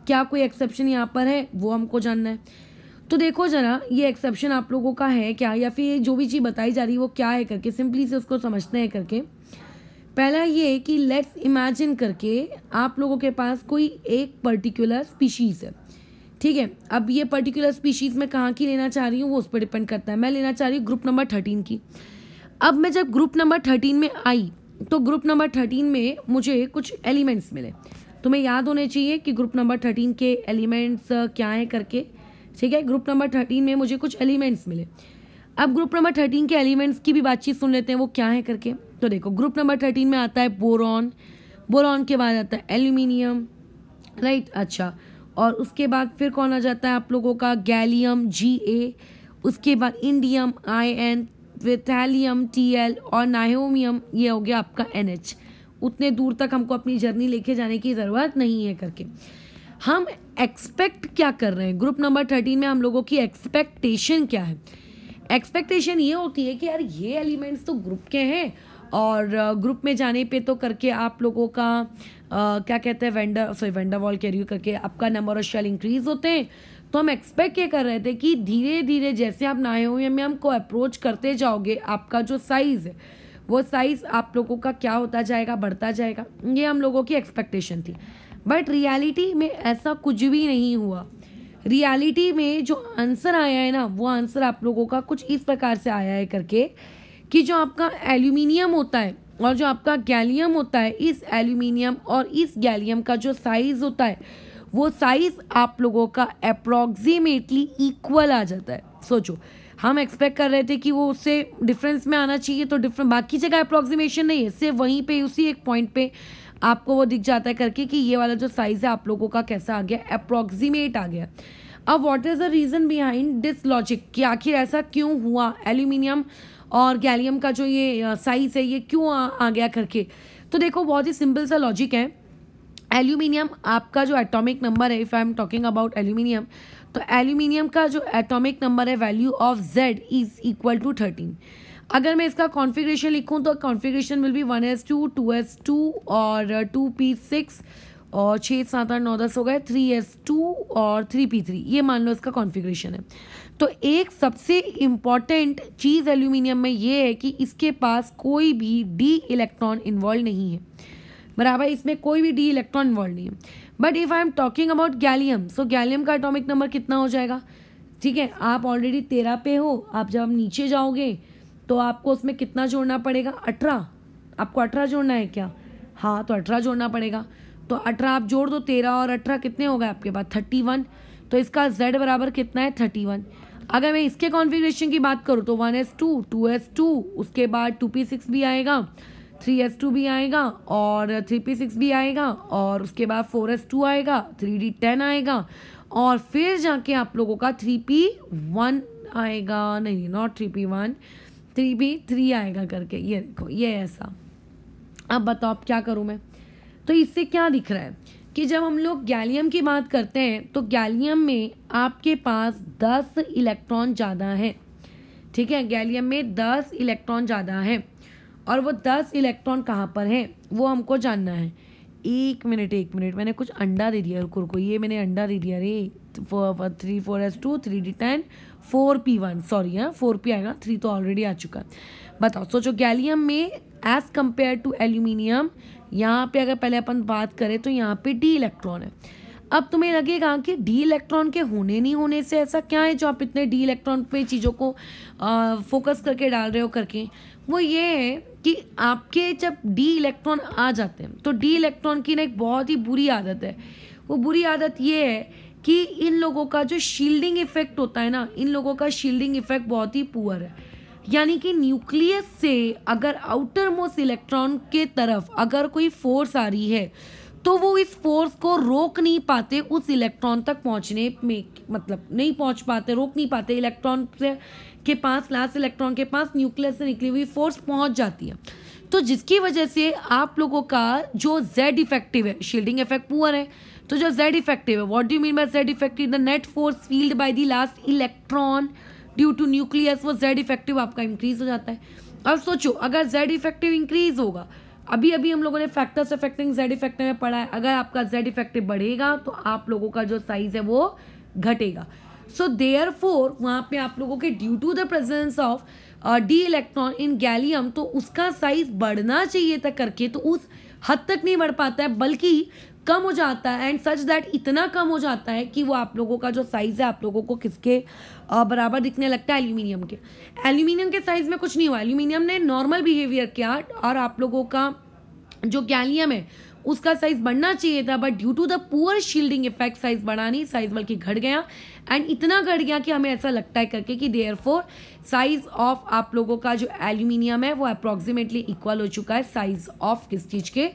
क्या कोई एक्सेप्शन यहाँ पर है वो हमको जानना है तो देखो जरा ये एक्सेप्शन आप लोगों का है क्या या फिर जो भी चीज़ बताई जा रही है वो क्या है करके सिंपली से उसको समझते हैं करके पहला ये कि लेट्स इमेजिन करके आप लोगों के पास कोई एक पर्टिकुलर स्पीशीज़ है ठीक है अब ये पर्टिकुलर स्पीशीज़ मैं कहाँ की लेना चाह रही हूँ वो उस पर डिपेंड करता है मैं लेना चाह रही हूँ ग्रुप नंबर थर्टीन की अब मैं जब ग्रुप नंबर थर्टीन में आई तो ग्रुप नंबर थर्टीन में मुझे कुछ एलिमेंट्स मिले तुम्हें याद होने चाहिए कि ग्रुप नंबर थर्टीन के एलिमेंट्स क्या हैं करके ठीक है ग्रुप नंबर थर्टीन में मुझे कुछ एलिमेंट्स मिले अब ग्रुप नंबर थर्टीन के एलिमेंट्स की भी बातचीत सुन लेते हैं वो क्या है करके तो देखो ग्रुप नंबर थर्टीन में आता है बोरॉन बोरॉन के बाद आता है एल्यूमिनियम राइट अच्छा और उसके बाद फिर कौन आ जाता है आप लोगों का गैलियम जी ए उसके बाद इंडियम आई एन विथैलियम टी एल और नाहोमियम ये हो गया आपका एन एच उतने दूर तक हमको अपनी जर्नी लेके जाने की ज़रूरत नहीं है करके हम एक्सपेक्ट क्या कर रहे हैं ग्रुप नंबर थर्टीन में हम लोगों की एक्सपेक्टेशन क्या है एक्सपेक्टेशन ये होती है कि यार ये एलिमेंट्स तो ग्रुप के हैं और ग्रुप में जाने पे तो करके आप लोगों का आ, क्या कहते हैं वेंडर सॉरी वेंडर वॉल कैरियर करके आपका नंबर ऑफ शेल इंक्रीज होते हैं तो हम एक्सपेक्ट ये कर रहे थे कि धीरे धीरे जैसे आप नहाए हुए में हमको अप्रोच करते जाओगे आपका जो साइज़ है वो साइज़ आप लोगों का क्या होता जाएगा बढ़ता जाएगा ये हम लोगों की एक्सपेक्टेशन थी बट रियलिटी में ऐसा कुछ भी नहीं हुआ रियलिटी में जो आंसर आया है ना वो आंसर आप लोगों का कुछ इस प्रकार से आया है करके कि जो आपका एल्यूमिनियम होता है और जो आपका गैलियम होता है इस एल्यूमिनियम और इस गैलियम का जो साइज़ होता है वो साइज़ आप लोगों का अप्रॉक्सीमेटली इक्वल आ जाता है सोचो हम एक्सपेक्ट कर रहे थे कि वो उससे डिफरेंस में आना चाहिए तो डिफरेंस बाकी जगह अप्रॉक्सीमेशन नहीं है सिर्फ वहीं पे उसी एक पॉइंट पे आपको वो दिख जाता है करके कि ये वाला जो साइज़ है आप लोगों का कैसा आ गया अप्रोक्सीमेट आ गया अब what is the reason behind this logic कि आखिर ऐसा क्यों हुआ एल्यूमिनियम और गैलियम का जो ये साइज़ है ये क्यों आ, आ गया करके तो देखो बहुत ही सिंपल सा लॉजिक है एल्यूमिनियम आपका जो एटॉमिक नंबर है if I am talking about aluminium तो एल्यूमिनियम का जो एटॉमिक नंबर है value of Z is equal to thirteen अगर मैं इसका कॉन्फ़िगरेशन लिखूँ तो configuration will be one s two two s two और टू पी सिक्स और छः सात आठ नौ दस हो गए थ्री एस टू और थ्री पी थ्री ये मान लो इसका कॉन्फ़िगरेशन है तो एक सबसे इम्पॉर्टेंट चीज़ एल्यूमिनियम में ये है कि इसके पास कोई भी डी इलेक्ट्रॉन इन्वॉल्व नहीं है बराबर इसमें कोई भी डी इलेक्ट्रॉन इन्वॉल्व नहीं है but if I am talking about gallium so gallium का एटोमिक नंबर कितना हो जाएगा ठीक है आप ऑलरेडी तेरह पे हो आप जब नीचे जाओगे तो आपको उसमें कितना जोड़ना पड़ेगा अठारह आपको अठारह जोड़ना है क्या हाँ तो अठारह जोड़ना पड़ेगा तो अठारह आप जोड़ दो तेरह और अठारह कितने हो गए आपके पास थर्टी वन तो इसका जेड बराबर कितना है थर्टी वन अगर मैं इसके कॉन्फ़िगरेशन की बात करूँ तो one s two two s two उसके बाद टू पी सिक्स भी आएगा थ्री एस टू भी आएगा और थ्री पी सिक्स भी आएगा और उसके बाद फोर एस टू आएगा थ्री डी टेन आएगा और फिर जाके आप लोगों का थ्री पी वन आएगा नहीं not three p one three भी थ्री आएगा करके ये देखो ये ऐसा अब बताओ अब क्या करूँ मैं तो इससे क्या दिख रहा है कि जब हम लोग गैलियम की बात करते हैं तो गैलियम में आपके पास दस इलेक्ट्रॉन ज़्यादा हैं ठीक है गैलियम में दस इलेक्ट्रॉन ज़्यादा हैं और वो दस इलेक्ट्रॉन कहाँ पर हैं वो हमको जानना है एक मिनट एक मिनट मैंने कुछ अंडा दे दिया रुको रुको ये मैंने अंडा दे दिया रे three four s two three d ten four p one sorry हाँ फोर पी आएगा थ्री तो ऑलरेडी आ चुका बताओ सोचो गैलियम में एज कंपेयर टू एल्यूमिनियम यहाँ पे अगर पहले अपन बात करें तो यहाँ पे डी इलेक्ट्रॉन है अब तुम्हें लगेगा कि डी इलेक्ट्रॉन के होने नहीं होने से ऐसा क्या है जो आप इतने डी इलेक्ट्रॉन पे चीज़ों को आ, फोकस करके डाल रहे हो करके वो ये है कि आपके जब डी इलेक्ट्रॉन आ जाते हैं तो डी इलेक्ट्रॉन की ना एक बहुत ही बुरी आदत है वो बुरी आदत ये है कि इन लोगों का जो शील्डिंग इफेक्ट होता है ना इन लोगों का शील्डिंग इफेक्ट बहुत ही पुअर है यानी कि न्यूक्लियस से अगर आउटर मोस्ट इलेक्ट्रॉन के तरफ अगर कोई फोर्स आ रही है तो वो इस फोर्स को रोक नहीं पाते उस इलेक्ट्रॉन तक पहुंचने में मतलब नहीं पहुंच पाते रोक नहीं पाते इलेक्ट्रॉन से के पास लास्ट इलेक्ट्रॉन के पास न्यूक्लियस से निकली हुई फोर्स पहुंच जाती है तो जिसकी वजह से आप लोगों का जो जेड इफेक्टिव है शील्डिंग इफेक्ट पुअर है तो जो जेड इफेक्टिव है what do mean by Z effective the net force field by the last electron due to nucleus वो जेड इफेक्टिव आपका इंक्रीज हो जाता है अब सोचो अगर जेड इफेक्टिव इंक्रीज होगा अभी अभी हम लोगों ने फैक्टर्स अफेक्टिंग जेड इफेक्टिव में पढ़ा है अगर आपका जेड इफेक्टिव बढ़ेगा तो आप लोगों का जो साइज है वो घटेगा सो देयर फोर वहाँ पे आप लोगों के due to the presence of d electron in gallium तो उसका साइज बढ़ना चाहिए था करके तो उस हद तक नहीं बढ़ पाता है बल्कि कम हो जाता है एंड सच दैट इतना कम हो जाता है कि वो आप लोगों का जो साइज़ है आप लोगों को किसके बराबर दिखने लगता है एल्यूमिनियम के एल्यूमिनियम के साइज़ में कुछ नहीं हुआ एल्यूमिनियम ने नॉर्मल बिहेवियर किया और आप लोगों का जो गैलियम है उसका साइज बढ़ना चाहिए था but due to the poor shielding effect size बढ़ा नहीं साइज बल्कि घट गया एंड इतना घट गया कि हमें ऐसा लगता है करके कि देयर फोर साइज ऑफ आप लोगों का जो एल्यूमिनियम है वो अप्रॉक्सीमेटली इक्वल हो चुका है साइज ऑफ किस चीज़ के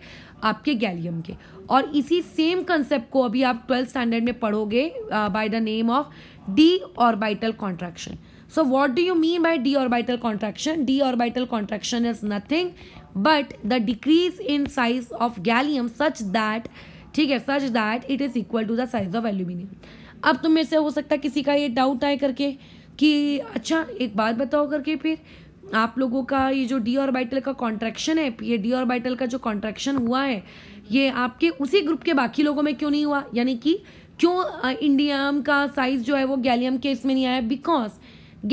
आपके गैलियम के और इसी सेम कंसेप्ट को अभी आप ट्वेल्थ स्टैंडर्ड में पढ़ोगे by the name of d orbital contraction so what do you mean by d orbital contraction d orbital contraction is nothing but the decrease in size of gallium such that ठीक है such that it is equal to the size of aluminium अब तुम मेरे से हो सकता है किसी का ये डाउट आए करके कि अच्छा एक बात बताओ करके फिर आप लोगों का ये जो डी और बाइटल का कॉन्ट्रैक्शन है ये डी और बाइटल का जो कॉन्ट्रैक्शन हुआ है ये आपके उसी ग्रुप के बाकी लोगों में क्यों नहीं हुआ यानी कि क्यों इंडियम का साइज जो है वो गैलियम के इसमें नहीं आया बिकॉज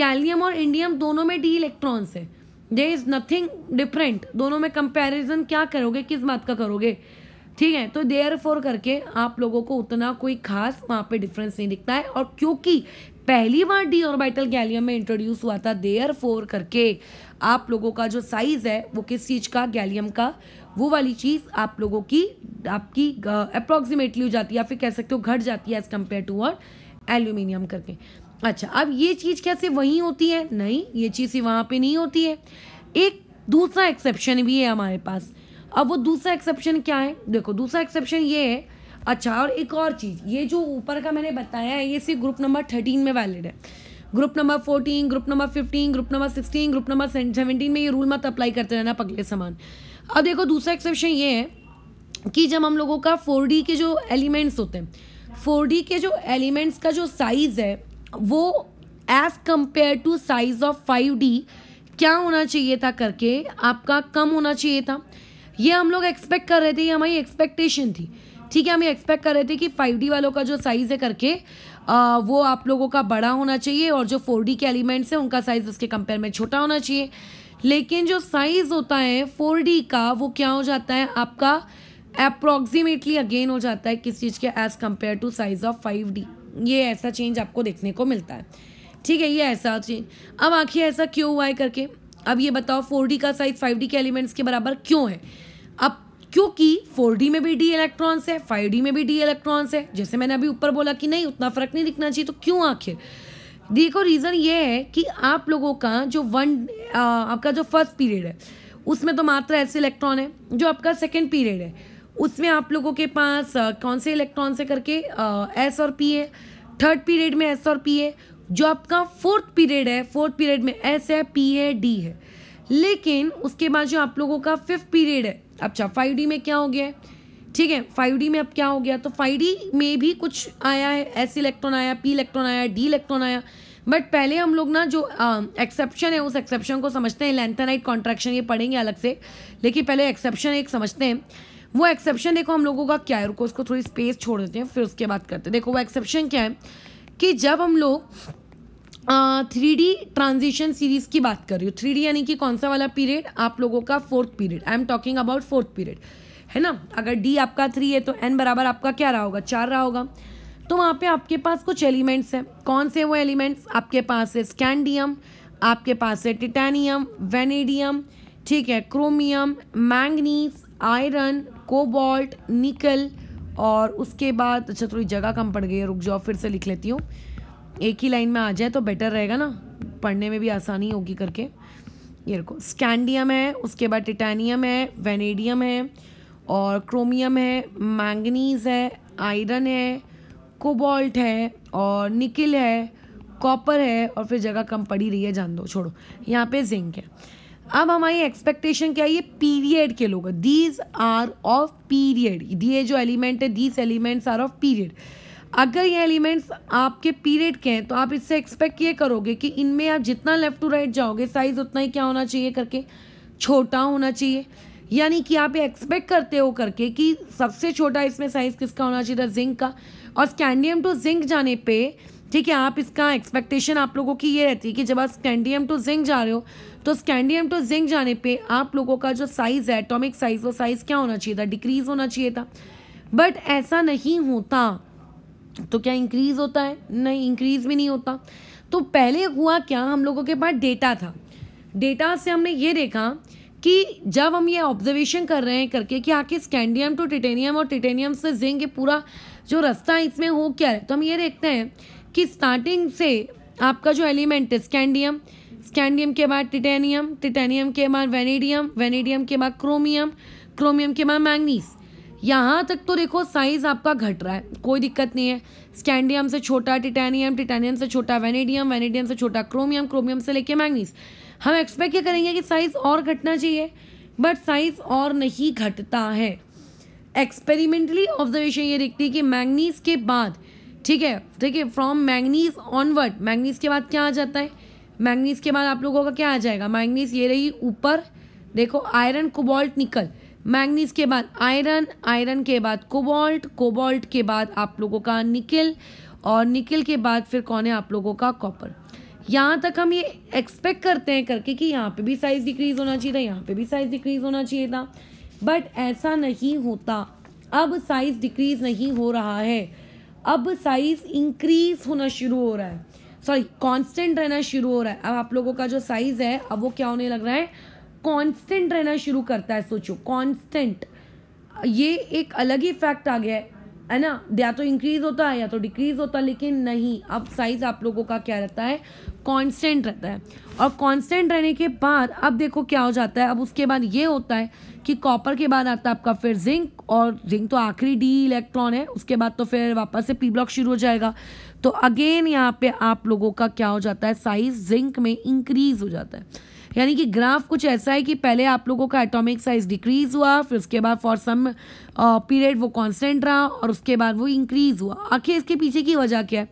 गैलियम और इंडियम दोनों में डी इलेक्ट्रॉन्स है देर इज़ नथिंग डिफरेंट दोनों में कंपेरिजन क्या करोगे किस बात का करोगे ठीक है तो देयर फॉर करके आप लोगों को उतना कोई खास वहाँ पे डिफरेंस नहीं दिखता है और क्योंकि पहली बार डी ऑर्बिटल गैलियम में इंट्रोड्यूस हुआ था देयर फोर करके आप लोगों का जो साइज़ है वो किस चीज़ का गैलियम का वो वाली चीज़ आप लोगों की आपकी अप्रॉक्सीमेटली हो जाती है या फिर कह सकते हो घट जाती है एज़ कम्पेयर टू और एल्यूमिनियम करके अच्छा अब ये चीज़ क्या सिर्फ वहीं होती है नहीं ये चीज़ सिर्फ वहाँ पे नहीं होती है एक दूसरा एक्सेप्शन भी है हमारे पास अब वो दूसरा एक्सेप्शन क्या है देखो दूसरा एक्सेप्शन ये है अच्छा और एक और चीज़ ये जो ऊपर का मैंने बताया है ये सिर्फ ग्रुप नंबर थर्टीन में वैलिड है group number fourteen group number fifteen group number sixteen group number seventeen में ये रूल मत अप्लाई करते रहना पगले सामान अब देखो दूसरा एक्सेप्शन ये है कि जब हम लोगों का फोर के जो एलिमेंट्स होते हैं फोर के जो एलिमेंट्स का जो साइज़ है वो as compare to size of five d क्या होना चाहिए था करके आपका कम होना चाहिए था ये हम लोग एक्सपेक्ट कर रहे थे ये हमारी एक्सपेक्टेशन थी ठीक है हम एक्सपेक्ट कर रहे थे कि फाइव डी वालों का जो साइज़ है करके आ, वो आप लोगों का बड़ा होना चाहिए और जो फोर डी के एलिमेंट्स हैं उनका साइज़ उसके कंपेयर में छोटा होना चाहिए लेकिन जो साइज़ होता है फोर डी का वो क्या हो जाता है आपका अप्रॉक्सीमेटली अगेन हो जाता है किस चीज़ के as compare to size of five d ये ऐसा चेंज आपको देखने को मिलता है ठीक है ये ऐसा चेंज अब आखिर ऐसा क्यों हुआ है करके अब ये बताओ फोर का साइज फाइव के एलिमेंट्स के बराबर क्यों है अब क्योंकि 4D में भी डी इलेक्ट्रॉन्स है 5D में भी डी इलेक्ट्रॉन्स है जैसे मैंने अभी ऊपर बोला कि नहीं उतना फ़र्क नहीं दिखना चाहिए तो क्यों आखिर देखो रीज़न ये है कि आप लोगों का जो वन आपका जो फर्स्ट पीरियड है उसमें तो मात्र ऐसे इलेक्ट्रॉन है जो आपका सेकेंड पीरियड है उसमें आप लोगों के पास कौन से इलेक्ट्रॉन से करके एस और पी है थर्ड पीरियड में एस और पी है जो आपका फोर्थ पीरियड है फोर्थ पीरियड में एस है पी है डी है लेकिन उसके बाद जो आप लोगों का फिफ्थ पीरियड है अच्छा फाइव डी में क्या हो गया ठीक है फाइव डी में अब क्या हो गया तो फाइव डी में भी कुछ आया है एस इलेक्ट्रॉन आया पी इलेक्ट्रॉन आया डी इलेक्ट्रॉन आया बट पहले हम लोग ना जो एक्सेप्शन है उस एक्सेप्शन को समझते हैं लेंथनाइट कॉन्ट्रैक्शन ये पढ़ेंगे अलग से लेकिन पहले एक्सेप्शन एक समझते हैं वो एक्सेप्शन देखो हम लोगों का क्या है रुको उसको थोड़ी स्पेस छोड़ देते हैं फिर उसके बाद करते हैं देखो वो एक्सेप्शन क्या है कि जब हम लोग थ्री डी ट्रांजिशन सीरीज की बात कर रही हूँ थ्री डी यानी कि कौन सा वाला पीरियड आप लोगों का fourth period I am talking about fourth period है ना अगर डी आपका थ्री है तो एन बराबर आपका क्या रहा होगा चार रहा होगा तो वहाँ पे आपके पास कुछ एलिमेंट्स हैं कौन से वो एलिमेंट्स आपके पास है स्कैंडियम आपके पास है टिटानियम वेनेडियम ठीक है chromium manganese iron cobalt nickel और उसके बाद अच्छा थोड़ी जगह कम पड़ गई है रुक जाओ फिर से लिख लेती हूँ एक ही लाइन में आ जाए तो बेटर रहेगा ना पढ़ने में भी आसानी होगी करके ये रखो स्कैंडियम है उसके बाद टिटानियम है वेनेडियम है और क्रोमियम है मैंगनीज है आयरन है कोबाल्ट है और निकिल है कॉपर है और फिर जगह कम पड़ी रही है जान दो छोड़ो यहाँ पे जिंक है अब हमारी एक्सपेक्टेशन क्या है ये पीरियड के लोग दीज आर ऑफ पीरियड ये जो एलिमेंट है these elements are of period अगर ये एलिमेंट्स आपके पीरियड के हैं तो आप इससे एक्सपेक्ट ये करोगे कि इनमें आप जितना लेफ्ट टू राइट जाओगे साइज उतना ही क्या होना चाहिए करके छोटा होना चाहिए यानी कि आप एक्सपेक्ट करते हो करके कि सबसे छोटा इसमें साइज किसका होना चाहिए था जिंक का और स्कैंडियम टू जिंक जाने पे ठीक है आप इसका एक्सपेक्टेशन आप लोगों की ये रहती है कि जब आप स्कैंडियम टू जिंक जा रहे हो तो स्कैंडियम टू जिंक जाने पे आप लोगों का जो साइज़ है एटॉमिक साइज़ वो साइज़ क्या होना चाहिए था डिक्रीज़ होना चाहिए था बट ऐसा नहीं होता तो क्या इंक्रीज़ होता है नहीं इंक्रीज़ भी नहीं होता तो पहले हुआ क्या हम लोगों के पास डेटा था डेटा से हमने ये देखा कि जब हम ये ऑब्जर्वेशन कर रहे हैं करके कि आखिर स्कैंडियम टू टिटेनियम और टिटेनियम से जिंक पूरा जो रास्ता इसमें हो क्या है तो हम ये देखते हैं कि स्टार्टिंग से आपका जो एलिमेंट है स्कैंडियम स्कैंडियम के बाद टिटेनियम टिटेनियम के बाद वेनेडियम वेनेडियम के बाद क्रोमियम क्रोमियम के बाद मैंगनीस यहाँ तक तो देखो साइज आपका घट रहा है कोई दिक्कत नहीं है स्कैंडियम से छोटा टिटेनियम टिटेनियम से छोटा वेनेडियम वेनेडियम से छोटा क्रोमियम क्रोमियम से लेके मैंगनीस हम एक्सपेक्ट ये करेंगे कि साइज और घटना चाहिए बट साइज और नहीं घटता है एक्सपेरिमेंटली ऑब्जर्वेशन ये दिखती है कि मैंगनीस के बाद ठीक है देखिए फ्रॉम मैंगनीज ऑनवर्ड मैंगनीज के बाद क्या आ जाता है मैंगनीज के बाद आप लोगों का क्या आ जाएगा मैंगनीज ये रही ऊपर देखो आयरन कोबाल्ट निकल मैंगनीज के बाद आयरन आयरन के बाद कोबाल्ट कोबाल्ट के बाद आप लोगों का निकल और निकल के बाद फिर कौन है आप लोगों का कॉपर यहाँ तक हम ये एक्सपेक्ट करते हैं करके कि यहाँ पे भी साइज़ डिक्रीज़ होना चाहिए था यहाँ पे भी साइज़ डिक्रीज़ होना चाहिए था बट ऐसा नहीं होता अब साइज़ डिक्रीज़ नहीं हो रहा है अब साइज़ इंक्रीज होना शुरू हो रहा है सॉरी कांस्टेंट रहना शुरू हो रहा है अब आप लोगों का जो साइज़ है अब वो क्या होने लग रहा है कांस्टेंट रहना शुरू करता है सोचो कांस्टेंट ये एक अलग ही फैक्ट आ गया है है ना या तो इंक्रीज होता है या तो डिक्रीज होता है लेकिन नहीं अब साइज़ आप लोगों का क्या रहता है कांस्टेंट रहता है और कांस्टेंट रहने के बाद अब देखो क्या हो जाता है अब उसके बाद ये होता है कि कॉपर के बाद आता है आपका फिर जिंक और जिंक तो आखिरी डी इलेक्ट्रॉन है उसके बाद तो फिर वापस से पी ब्लॉक शुरू हो जाएगा तो अगेन यहाँ पे आप लोगों का क्या हो जाता है साइज जिंक में इंक्रीज हो जाता है यानी कि ग्राफ कुछ ऐसा है कि पहले आप लोगों का एटॉमिक साइज डिक्रीज हुआ फिर उसके बाद फॉर सम पीरियड वो कांस्टेंट रहा और उसके बाद वो इंक्रीज हुआ आखिर इसके पीछे की वजह क्या है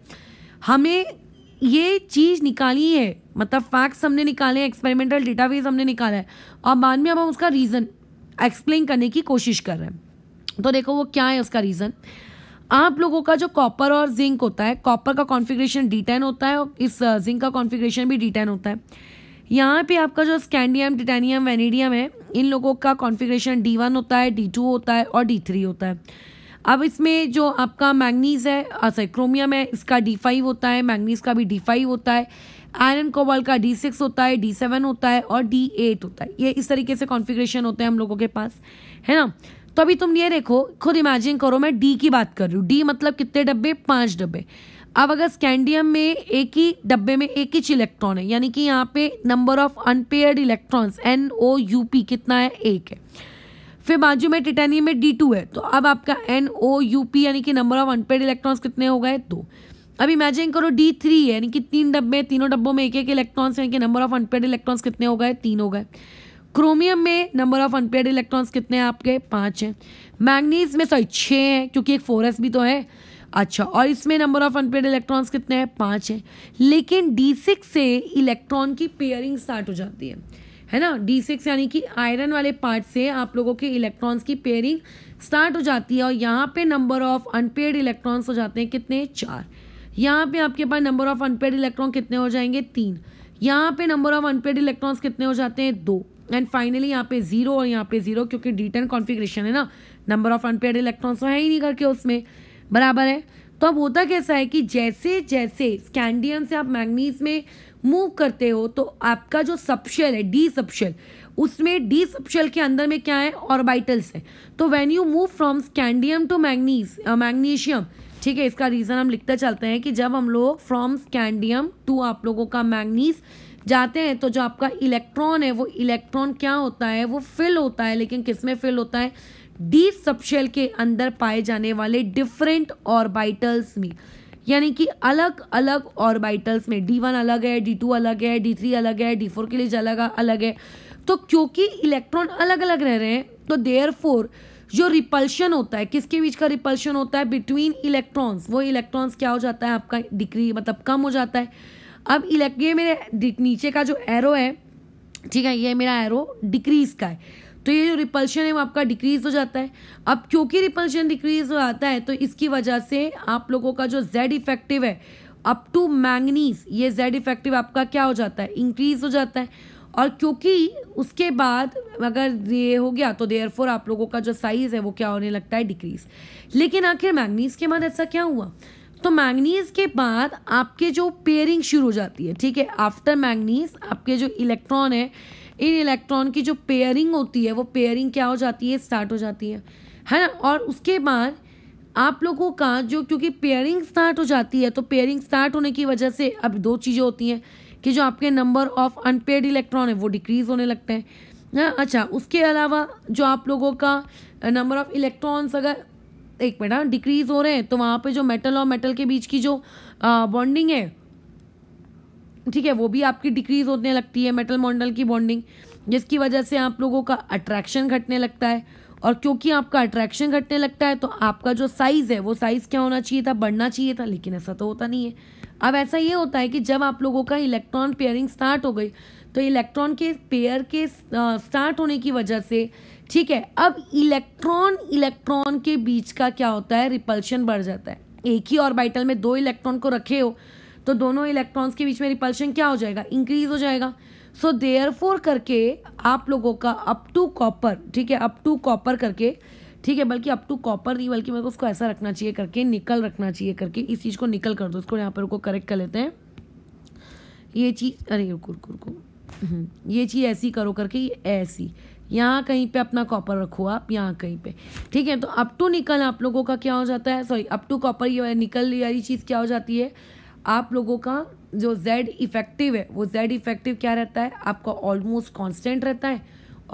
हमें ये चीज़ निकाली है मतलब फैक्ट्स हमने निकाले एक्सपेरिमेंटल डेटाबेस हमने निकाला है और बाद में अब हम उसका रीज़न एक्सप्लेन करने की कोशिश कर रहे हैं तो देखो वो क्या है उसका रीज़न आप लोगों का जो कॉपर और जिंक होता है कॉपर का कॉन्फ़िगरेशन डी टेन होता है और इस जिंक uh, का कॉन्फ़िगरेशन भी डी टेन होता है यहाँ पे आपका जो स्कैंडियम टिटेनियम वेनेडियम है इन लोगों का कॉन्फ़िगरेशन डी वन होता है डी टू होता है और डी थ्री होता है अब इसमें जो आपका मैंगनीज है सॉरी क्रोमियम है इसका डी फाइव होता है मैंगनीज का भी डी फाइव होता है आयरन कोबाल्ट का डी सिक्स होता है डी सेवन होता है और डी एट होता है ये इस तरीके से कॉन्फ़िगरेशन होते हैं हम लोगों के पास है ना तो अभी तुम ये देखो खुद इमेजिन करो मैं डी की बात कर रही हूँ डी मतलब कितने डब्बे पाँच डब्बे अब अगर स्कैंडियम में एक ही डब्बे में एक ही इलेक्ट्रॉन है यानी कि यहाँ पे number of unpaired electrons N O U P कितना है एक है फिर बाजू में टिटेनियम में डी टू है तो अब आपका एन ओ यू पी यानी कि नंबर ऑफ अनपेड इलेक्ट्रॉन्स कितने हो गए दो अब इमेजिन करो डी थ्री है यानी कि तीन डब्बे तीनों डब्बों में एक एक इलेक्ट्रॉन्स यानी कि नंबर ऑफ अनपेड इलेक्ट्रॉन्स कितने हो गए तीन हो गए क्रोमियम में नंबर ऑफ अनपेड इलेक्ट्रॉन्स कितने हैं आपके पाँच हैं मैगनीज में सॉरी छः हैं क्योंकि एक फोर भी तो है अच्छा और इसमें नंबर ऑफ अनपेड इलेक्ट्रॉन्स कितने हैं पाँच हैं लेकिन डी सिक्स से इलेक्ट्रॉन की पेयरिंग स्टार्ट हो जाती है है ना डी सिक्स यानी कि आयरन वाले पार्ट से आप लोगों के इलेक्ट्रॉन्स की पेयरिंग स्टार्ट हो जाती है और यहाँ पे नंबर ऑफ अनपेड इलेक्ट्रॉन्स हो जाते हैं कितने चार यहाँ पे आपके पास नंबर ऑफ अनपेड इलेक्ट्रॉन कितने हो जाएंगे तीन यहाँ पे नंबर ऑफ अनपेड इलेक्ट्रॉन्स कितने हो जाते हैं दो एंड फाइनली यहाँ पे जीरो और यहाँ पे जीरो क्योंकि डी टेन कॉन्फिग्रेशन है ना नंबर ऑफ अनपेड इलेक्ट्रॉन्स तो है ही नहीं करके उसमें बराबर है तो अब होता कैसा है कि जैसे जैसे स्कैंडियम से आप मैग्नीज में मूव करते हो तो आपका जो सबशेल है डी सबशेल उसमें डी सबशेल के अंदर में क्या है ऑर्बाइटल्स है तो when you move from scandium to manganese magnesium ठीक है इसका रीज़न हम लिखते चलते हैं कि जब हम लोग फ्रॉम स्कैंडियम टू आप लोगों का मैग्नीज जाते हैं तो जो आपका इलेक्ट्रॉन है वो इलेक्ट्रॉन क्या होता है वो फिल होता है लेकिन किस में फिल होता है डी सबशेल के अंदर पाए जाने वाले डिफरेंट ऑर्बाइटल्स में यानी कि अलग अलग ऑर्बिटल्स में डी वन अलग है डी टू अलग है डी थ्री अलग है डी फोर के लिए अलग अलग है तो क्योंकि इलेक्ट्रॉन अलग अलग रह रहे हैं तो देयर फोर जो रिपल्शन होता है किसके बीच का रिपल्शन होता है बिटवीन इलेक्ट्रॉन्स वो इलेक्ट्रॉन्स क्या हो जाता है आपका डिक्री मतलब कम हो जाता है अब इलेक्ट ये मेरे नीचे का जो एरो है ठीक है ये मेरा एरो डिक्रीज का है तो ये जो रिपल्शन है वो आपका डिक्रीज़ हो जाता है अब क्योंकि रिपल्शन डिक्रीज़ हो जाता है तो इसकी वजह से आप लोगों का जो जेड इफेक्टिव है अप टू मैंगनीज ये जेड इफेक्टिव आपका क्या हो जाता है इंक्रीज़ हो जाता है और क्योंकि उसके बाद अगर ये हो गया तो देयर फोर आप लोगों का जो साइज़ है वो क्या होने लगता है डिक्रीज़ लेकिन आखिर मैंगनीज के बाद ऐसा क्या हुआ तो मैंगनीज के बाद आपके जो पेयरिंग शुरू हो जाती है ठीक है आफ्टर मैंगनीज आपके जो इलेक्ट्रॉन है इन इलेक्ट्रॉन की जो पेयरिंग होती है वो पेयरिंग क्या हो जाती है स्टार्ट हो जाती है है ना और उसके बाद आप लोगों का जो क्योंकि पेयरिंग स्टार्ट हो जाती है तो पेयरिंग स्टार्ट होने की वजह से अब दो चीज़ें होती हैं कि जो आपके नंबर ऑफ अनपेड इलेक्ट्रॉन है वो डिक्रीज होने लगते हैं ना अच्छा उसके अलावा जो आप लोगों का नंबर ऑफ इलेक्ट्रॉन्स अगर एक मिनट डिक्रीज हाँ, हो रहे हैं तो वहाँ पे जो मेटल और मेटल के बीच की जो बॉन्डिंग है ठीक है वो भी आपकी डिक्रीज होने लगती है मेटल मॉडल की बॉन्डिंग जिसकी वजह से आप लोगों का अट्रैक्शन घटने लगता है और क्योंकि आपका अट्रैक्शन घटने लगता है तो आपका जो साइज़ है वो साइज़ क्या होना चाहिए था बढ़ना चाहिए था लेकिन ऐसा तो होता नहीं है अब ऐसा ये होता है कि जब आप लोगों का इलेक्ट्रॉन पेयरिंग स्टार्ट हो गई तो इलेक्ट्रॉन के पेयर के स्टार्ट होने की वजह से ठीक है अब इलेक्ट्रॉन इलेक्ट्रॉन के बीच का क्या होता है रिपल्शन बढ़ जाता है एक ही ऑर्बिटल में दो इलेक्ट्रॉन को रखे हो तो दोनों इलेक्ट्रॉन्स के बीच में रिपल्शन क्या हो जाएगा इंक्रीज हो जाएगा सो देयर करके आप लोगों का अप टू कॉपर ठीक है अप टू कॉपर करके ठीक है बल्कि अप टू कॉपर नहीं बल्कि मेरे को उसको ऐसा रखना चाहिए करके निकल रखना चाहिए करके इस चीज़ को निकल कर दो उसको यहाँ पर उसको करेक्ट कर लेते हैं ये चीज़ अरे रुको रुको रुको हम्म, ये चीज़ ऐसी करो करके ये ऐसी यहाँ कहीं पे अपना कॉपर रखो आप यहाँ कहीं पे ठीक है तो अप टू निकल आप लोगों का क्या हो जाता है सॉरी अप टू कॉपर ये निकल वाली चीज़ क्या हो जाती है आप लोगों का जो जेड इफेक्टिव है वो जेड इफेक्टिव क्या रहता है आपका ऑलमोस्ट कांस्टेंट रहता है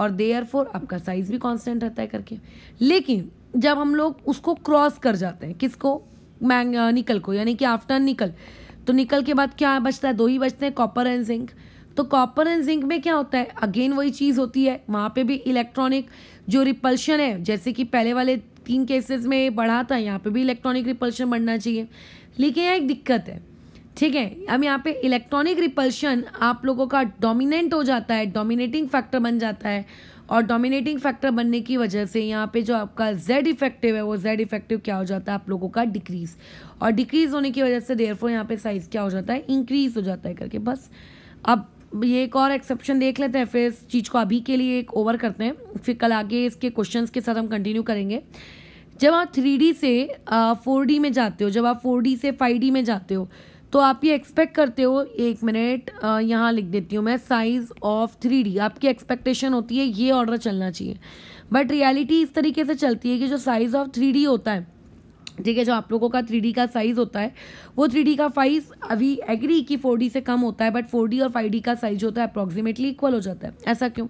और देयर फोर आपका साइज भी कांस्टेंट रहता है करके लेकिन जब हम लोग उसको क्रॉस कर जाते हैं किसको मैंग निकल को यानी कि आफ्टर निकल तो निकल के बाद क्या बचता है दो ही बचते हैं कॉपर एंड जिंक तो कॉपर एंड जिंक में क्या होता है अगेन वही चीज़ होती है वहाँ पर भी इलेक्ट्रॉनिक जो रिपल्शन है जैसे कि पहले वाले तीन केसेस में बढ़ा था यहाँ पे भी इलेक्ट्रॉनिक रिपल्शन बढ़ना चाहिए लेकिन यहाँ एक दिक्कत है ठीक है अब यहाँ पे इलेक्ट्रॉनिक रिपल्शन आप लोगों का डोमिनेंट हो जाता है डोमिनेटिंग फैक्टर बन जाता है और डोमिनेटिंग फैक्टर बनने की वजह से यहाँ पे जो आपका जेड इफेक्टिव है वो जेड इफेक्टिव क्या हो जाता है आप लोगों का डिक्रीज और डिक्रीज होने की वजह से देयरफॉर यहाँ पे साइज क्या हो जाता है इंक्रीज हो जाता है करके बस अब ये एक और एक्सेप्शन देख लेते हैं फिर इस चीज़ को अभी के लिए एक ओवर करते हैं फिर कल आगे इसके क्वेश्चन के साथ हम कंटिन्यू करेंगे जब आप थ्री से फोर में जाते हो जब आप फोर से फाइव में जाते हो तो आप ये एक्सपेक्ट करते हो एक मिनट यहाँ लिख देती हूँ मैं साइज़ ऑफ थ्री डी आपकी एक्सपेक्टेशन होती है ये ऑर्डर चलना चाहिए बट रियलिटी इस तरीके से चलती है कि जो साइज़ ऑफ थ्री डी होता है ठीक है जो आप लोगों का थ्री का साइज़ होता है वो थ्री का साइज़ अभी एग्री कि फोर से कम होता है बट फोर और फाइव का साइज़ होता है अप्रॉक्सीमेटली इक्वल हो जाता है ऐसा क्यों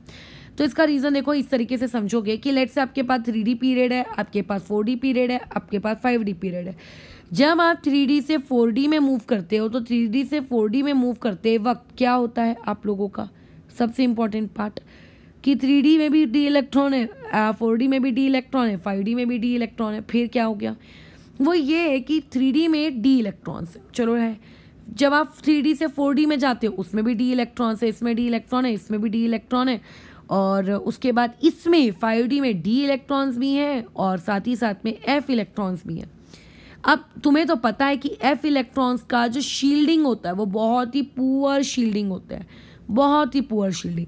तो इसका रीज़न देखो इस तरीके से समझोगे कि लेट से आपके पास थ्री पीरियड है आपके पास फोर पीरियड है आपके पास फाइव पीरियड है जब आप थ्री से फोर में मूव करते हो तो थ्री से फोर में मूव करते वक्त क्या होता है आप लोगों का सबसे इम्पॉर्टेंट पार्ट कि थ्री में भी डी इलेक्ट्रॉन है फोर में भी डी इलेक्ट्रॉन है फाइव में भी डी इलेक्ट्रॉन है फिर क्या हो गया वो ये है कि थ्री में डी इलेक्ट्रॉन्स चलो है जब आप थ्री से फोर में जाते हो उसमें भी डी इलेक्ट्रॉन्स है इसमें डी इलेक्ट्रॉन है इसमें भी डी इलेक्ट्रॉन है और उसके बाद इसमें फाइव में डी इलेक्ट्रॉन्स भी हैं और साथ ही साथ में एफ इलेक्ट्रॉन्स भी हैं अब तुम्हें तो पता है कि एफ इलेक्ट्रॉन्स का जो शील्डिंग होता है वो बहुत ही पुअर शील्डिंग होता है बहुत ही पुअर शील्डिंग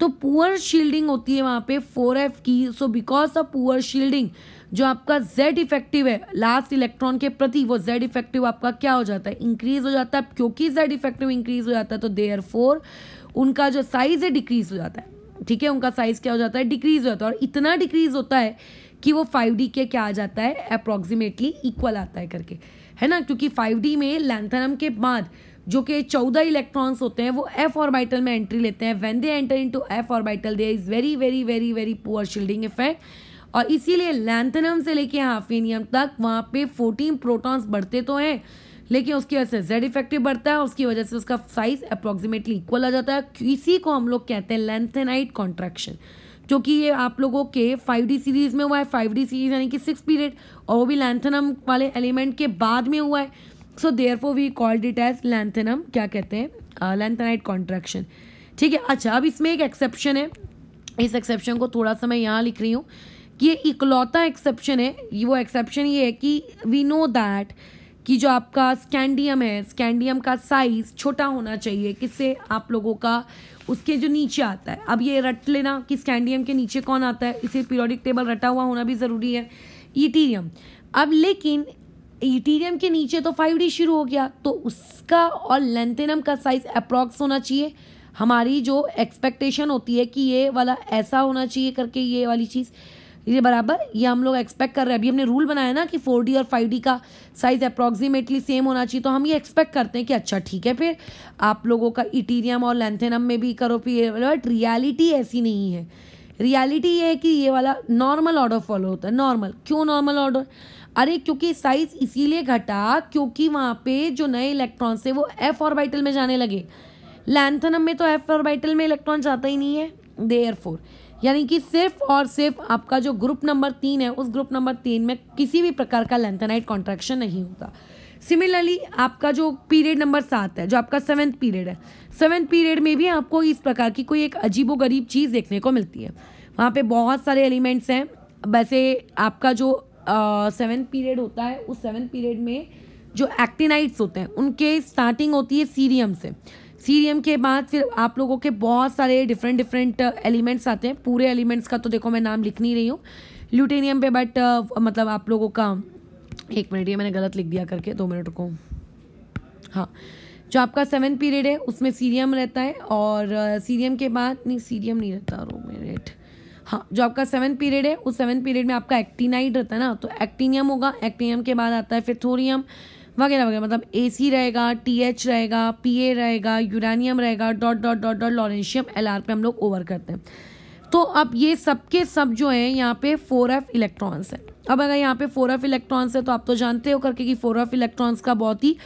तो पुअर शील्डिंग होती है वहाँ पे फोर एफ की so because of poor shielding जो आपका जेड इफेक्टिव है लास्ट इलेक्ट्रॉन के प्रति वो जेड इफेक्टिव आपका क्या हो जाता है इंक्रीज हो जाता है क्योंकि जेड इफेक्टिव इंक्रीज हो जाता है तो देयर फोर उनका जो साइज है डिक्रीज हो जाता है ठीक है उनका साइज़ क्या हो जाता है डिक्रीज़ हो जाता है और इतना डिक्रीज़ होता है कि वो फाइव डी के क्या आ जाता है अप्रॉक्सीमेटली इक्वल आता है करके है ना क्योंकि फाइव डी में लैंथनम के बाद जो कि चौदह इलेक्ट्रॉन्स होते हैं वो एफ ऑर्बिटल में एंट्री लेते हैं when they enter into f orbital there is very very very very poor shielding effect और इसीलिए लैंथनम से लेके हाफिनियम तक वहाँ पे फोर्टीन प्रोटॉन्स बढ़ते तो हैं लेकिन उसकी वजह से जेड इफेक्टिव बढ़ता है उसकी वजह से उसका साइज अप्रोक्सीमेटली इक्वल आ जाता है इसी को हम लोग कहते हैं लेंथ लेंथेनाइट कॉन्ट्रैक्शन जो कि ये आप लोगों के 5D सीरीज में हुआ है 5D सीरीज यानी कि सिक्स पीरियड और वो भी लैंथनम वाले एलिमेंट के बाद में हुआ है so therefore we called it as lanthanum क्या कहते हैं लैंथनाइट uh, कॉन्ट्रैक्शन ठीक है अच्छा अब इसमें एक एक्सेप्शन है इस एक्सेप्शन को थोड़ा सा मैं यहाँ लिख रही हूँ कि ये इकलौता एक्सेप्शन है वो एक्सेप्शन ये है कि वी नो दैट कि जो आपका स्कैंडियम है स्कैंडियम का साइज़ छोटा होना चाहिए किससे आप लोगों का उसके जो नीचे आता है अब ये रट लेना कि स्कैंडियम के नीचे कौन आता है इसे पीरियोडिक टेबल रटा हुआ होना भी ज़रूरी है ईटीरियम अब लेकिन ईटीरियम के नीचे तो फाइव डी शुरू हो गया तो उसका और लेंथेनम का साइज़ अप्रॉक्स होना चाहिए हमारी जो एक्सपेक्टेशन होती है कि ये वाला ऐसा होना चाहिए करके ये वाली चीज़ ये बराबर ये हम लोग एक्सपेक्ट कर रहे हैं अभी हमने रूल बनाया ना कि फोर और फाइव का साइज़ अप्रॉक्सीमेटली सेम होना चाहिए तो हम ये एक्सपेक्ट करते हैं कि अच्छा ठीक है फिर आप लोगों का इटीरियम और लेंथेनम में भी करो फिर बट रियालिटी ऐसी नहीं है रियलिटी ये है कि ये वाला नॉर्मल ऑर्डर फॉलो होता है नॉर्मल क्यों नॉर्मल ऑर्डर अरे क्योंकि साइज इसीलिए घटा क्योंकि वहाँ पे जो नए इलेक्ट्रॉन है वो एफ ऑर्बिटल में जाने लगे लैंथनम में तो एफ ऑर्बिटल में इलेक्ट्रॉन जाता ही नहीं है देयर फोर यानी कि सिर्फ और सिर्फ आपका जो ग्रुप नंबर तीन है उस ग्रुप नंबर तीन में किसी भी प्रकार का लेंथेनाइट कॉन्ट्रैक्शन नहीं होता सिमिलरली आपका जो पीरियड नंबर सात है जो आपका सेवन्थ पीरियड है सेवन्थ पीरियड में भी आपको इस प्रकार की कोई एक अजीबो गरीब चीज़ देखने को मिलती है वहाँ पे बहुत सारे एलिमेंट्स हैं वैसे आपका जो uh, पीरियड होता है उस सेवेंथ पीरियड में जो एक्टिनाइट्स होते हैं उनके स्टार्टिंग होती है सीरियम से सीरियम के बाद फिर आप लोगों के बहुत सारे डिफरेंट डिफरेंट एलिमेंट्स आते हैं पूरे एलिमेंट्स का तो देखो मैं नाम लिख नहीं रही हूँ ल्यूटेनियम पे बट uh, मतलब आप लोगों का एक मिनट ये मैंने गलत लिख दिया करके दो मिनट को हाँ जो आपका सेवन पीरियड है उसमें सीरियम रहता है और सीरियम uh, के बाद नहीं सीरियम नहीं रहता रो मिनट हाँ जो आपका सेवन पीरियड है उस सेवन पीरियड में आपका एक्टिनाइड रहता है ना तो एक्टिनियम होगा एक्टिनियम के बाद आता है फिर थोरियम वगैरह वगैरह मतलब ए सी रहेगा टी एच रहेगा पी ए रहेगा यूरानियम रहेगा dot dot dot dot lawrencium L R पे हम लोग ओवर करते हैं तो अब ये सब के सब जो हैं यहाँ पे फोर एफ इलेक्ट्रॉन्स हैं अब अगर यहाँ पे फोर एफ इलेक्ट्रॉन्स है तो आप तो जानते हो करके कि फोर एफ इलेक्ट्रॉन्स का बहुत ही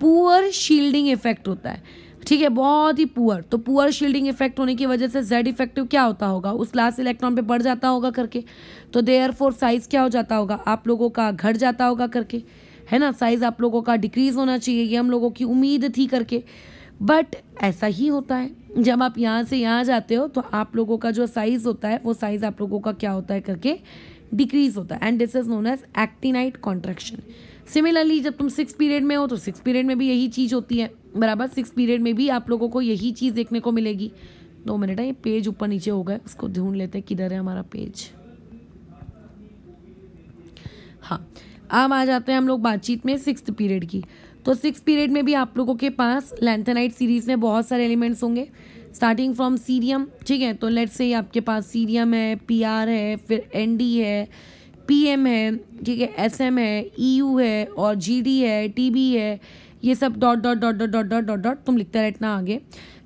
पुअर शील्डिंग इफेक्ट होता है ठीक है बहुत ही पुअर तो पुअर शील्डिंग इफेक्ट होने की वजह से जेड इफेक्टिव क्या होता होगा उस लास्ट इलेक्ट्रॉन पे बढ़ जाता होगा करके तो देयर फोर साइज क्या हो जाता होगा आप लोगों का घट जाता होगा करके है ना साइज़ आप लोगों का डिक्रीज़ होना चाहिए ये हम लोगों की उम्मीद थी करके बट ऐसा ही होता है जब आप यहाँ से यहाँ जाते हो तो आप लोगों का जो साइज़ होता है वो साइज़ आप लोगों का क्या होता है करके डिक्रीज होता है and this is known as actinide contraction similarly जब तुम सिक्स पीरियड में हो तो सिक्स पीरियड में भी यही चीज़ होती है बराबर सिक्स पीरियड में भी आप लोगों को यही चीज़ देखने को मिलेगी दो मिनट है ये पेज ऊपर नीचे हो गए उसको ढूंढ लेते हैं किधर है हमारा पेज हाँ अब आ जाते हैं हम लोग बातचीत में सिक्स पीरियड की तो सिक्स पीरियड में भी आप लोगों के पास लेंथेनाइट सीरीज़ में बहुत सारे एलिमेंट्स होंगे स्टार्टिंग फ्रॉम सीरियम ठीक है तो लेट से आपके पास सीरियम है पी है फिर एन है पी है ठीक है एस है ई e है और जी है टी है ये सब dot dot dot dot dot dot dot dot तुम लिखते रहना आगे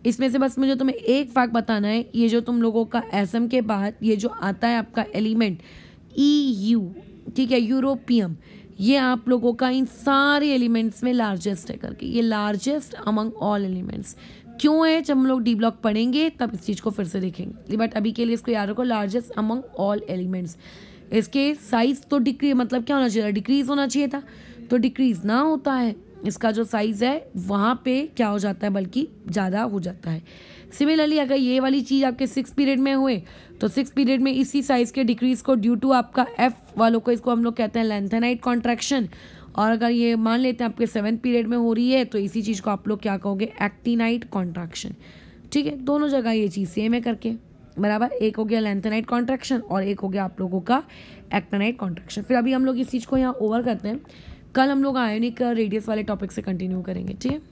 इसमें से बस मुझे तुम्हें एक फैक्ट बताना है ये जो तुम लोगों का एस के बाद ये जो आता है आपका एलिमेंट ई यू ठीक है यूरोपियम ये आप लोगों का इन सारे एलिमेंट्स में लार्जेस्ट है करके ये लार्जेस्ट अमंग ऑल एलिमेंट्स क्यों है जब हम लोग डी ब्लॉक पढ़ेंगे तब इस चीज़ को फिर से देखेंगे बट अभी के लिए इसको याद रखो लार्जेस्ट अमंग ऑल एलिमेंट्स इसके साइज तो डिक्री मतलब क्या होना चाहिए डिक्रीज होना चाहिए था तो डिक्रीज ना होता है इसका जो साइज़ है वहाँ पे क्या हो जाता है बल्कि ज़्यादा हो जाता है सिमिलरली अगर ये वाली चीज़ आपके सिक्स पीरियड में हुए तो सिक्स पीरियड में इसी साइज़ के डिक्रीज़ को ड्यू टू आपका एफ वालों को इसको हम लोग कहते हैं लेंथेनाइट कॉन्ट्रैक्शन और अगर ये मान लेते हैं आपके सेवन पीरियड में हो रही है तो इसी चीज़ को आप लोग क्या कहोगे एक्टिनाइट कॉन्ट्रैक्शन ठीक है दोनों जगह ये चीज़ सेम है करके बराबर एक हो गया लेंथेनाइट कॉन्ट्रैक्शन और एक हो गया आप लोगों का एक्टेनाइट कॉन्ट्रैक्शन फिर अभी हम लोग इस चीज़ को यहाँ ओवर करते हैं कल हम लोग आयोनिक रेडियस वाले टॉपिक से कंटिन्यू करेंगे ठीक है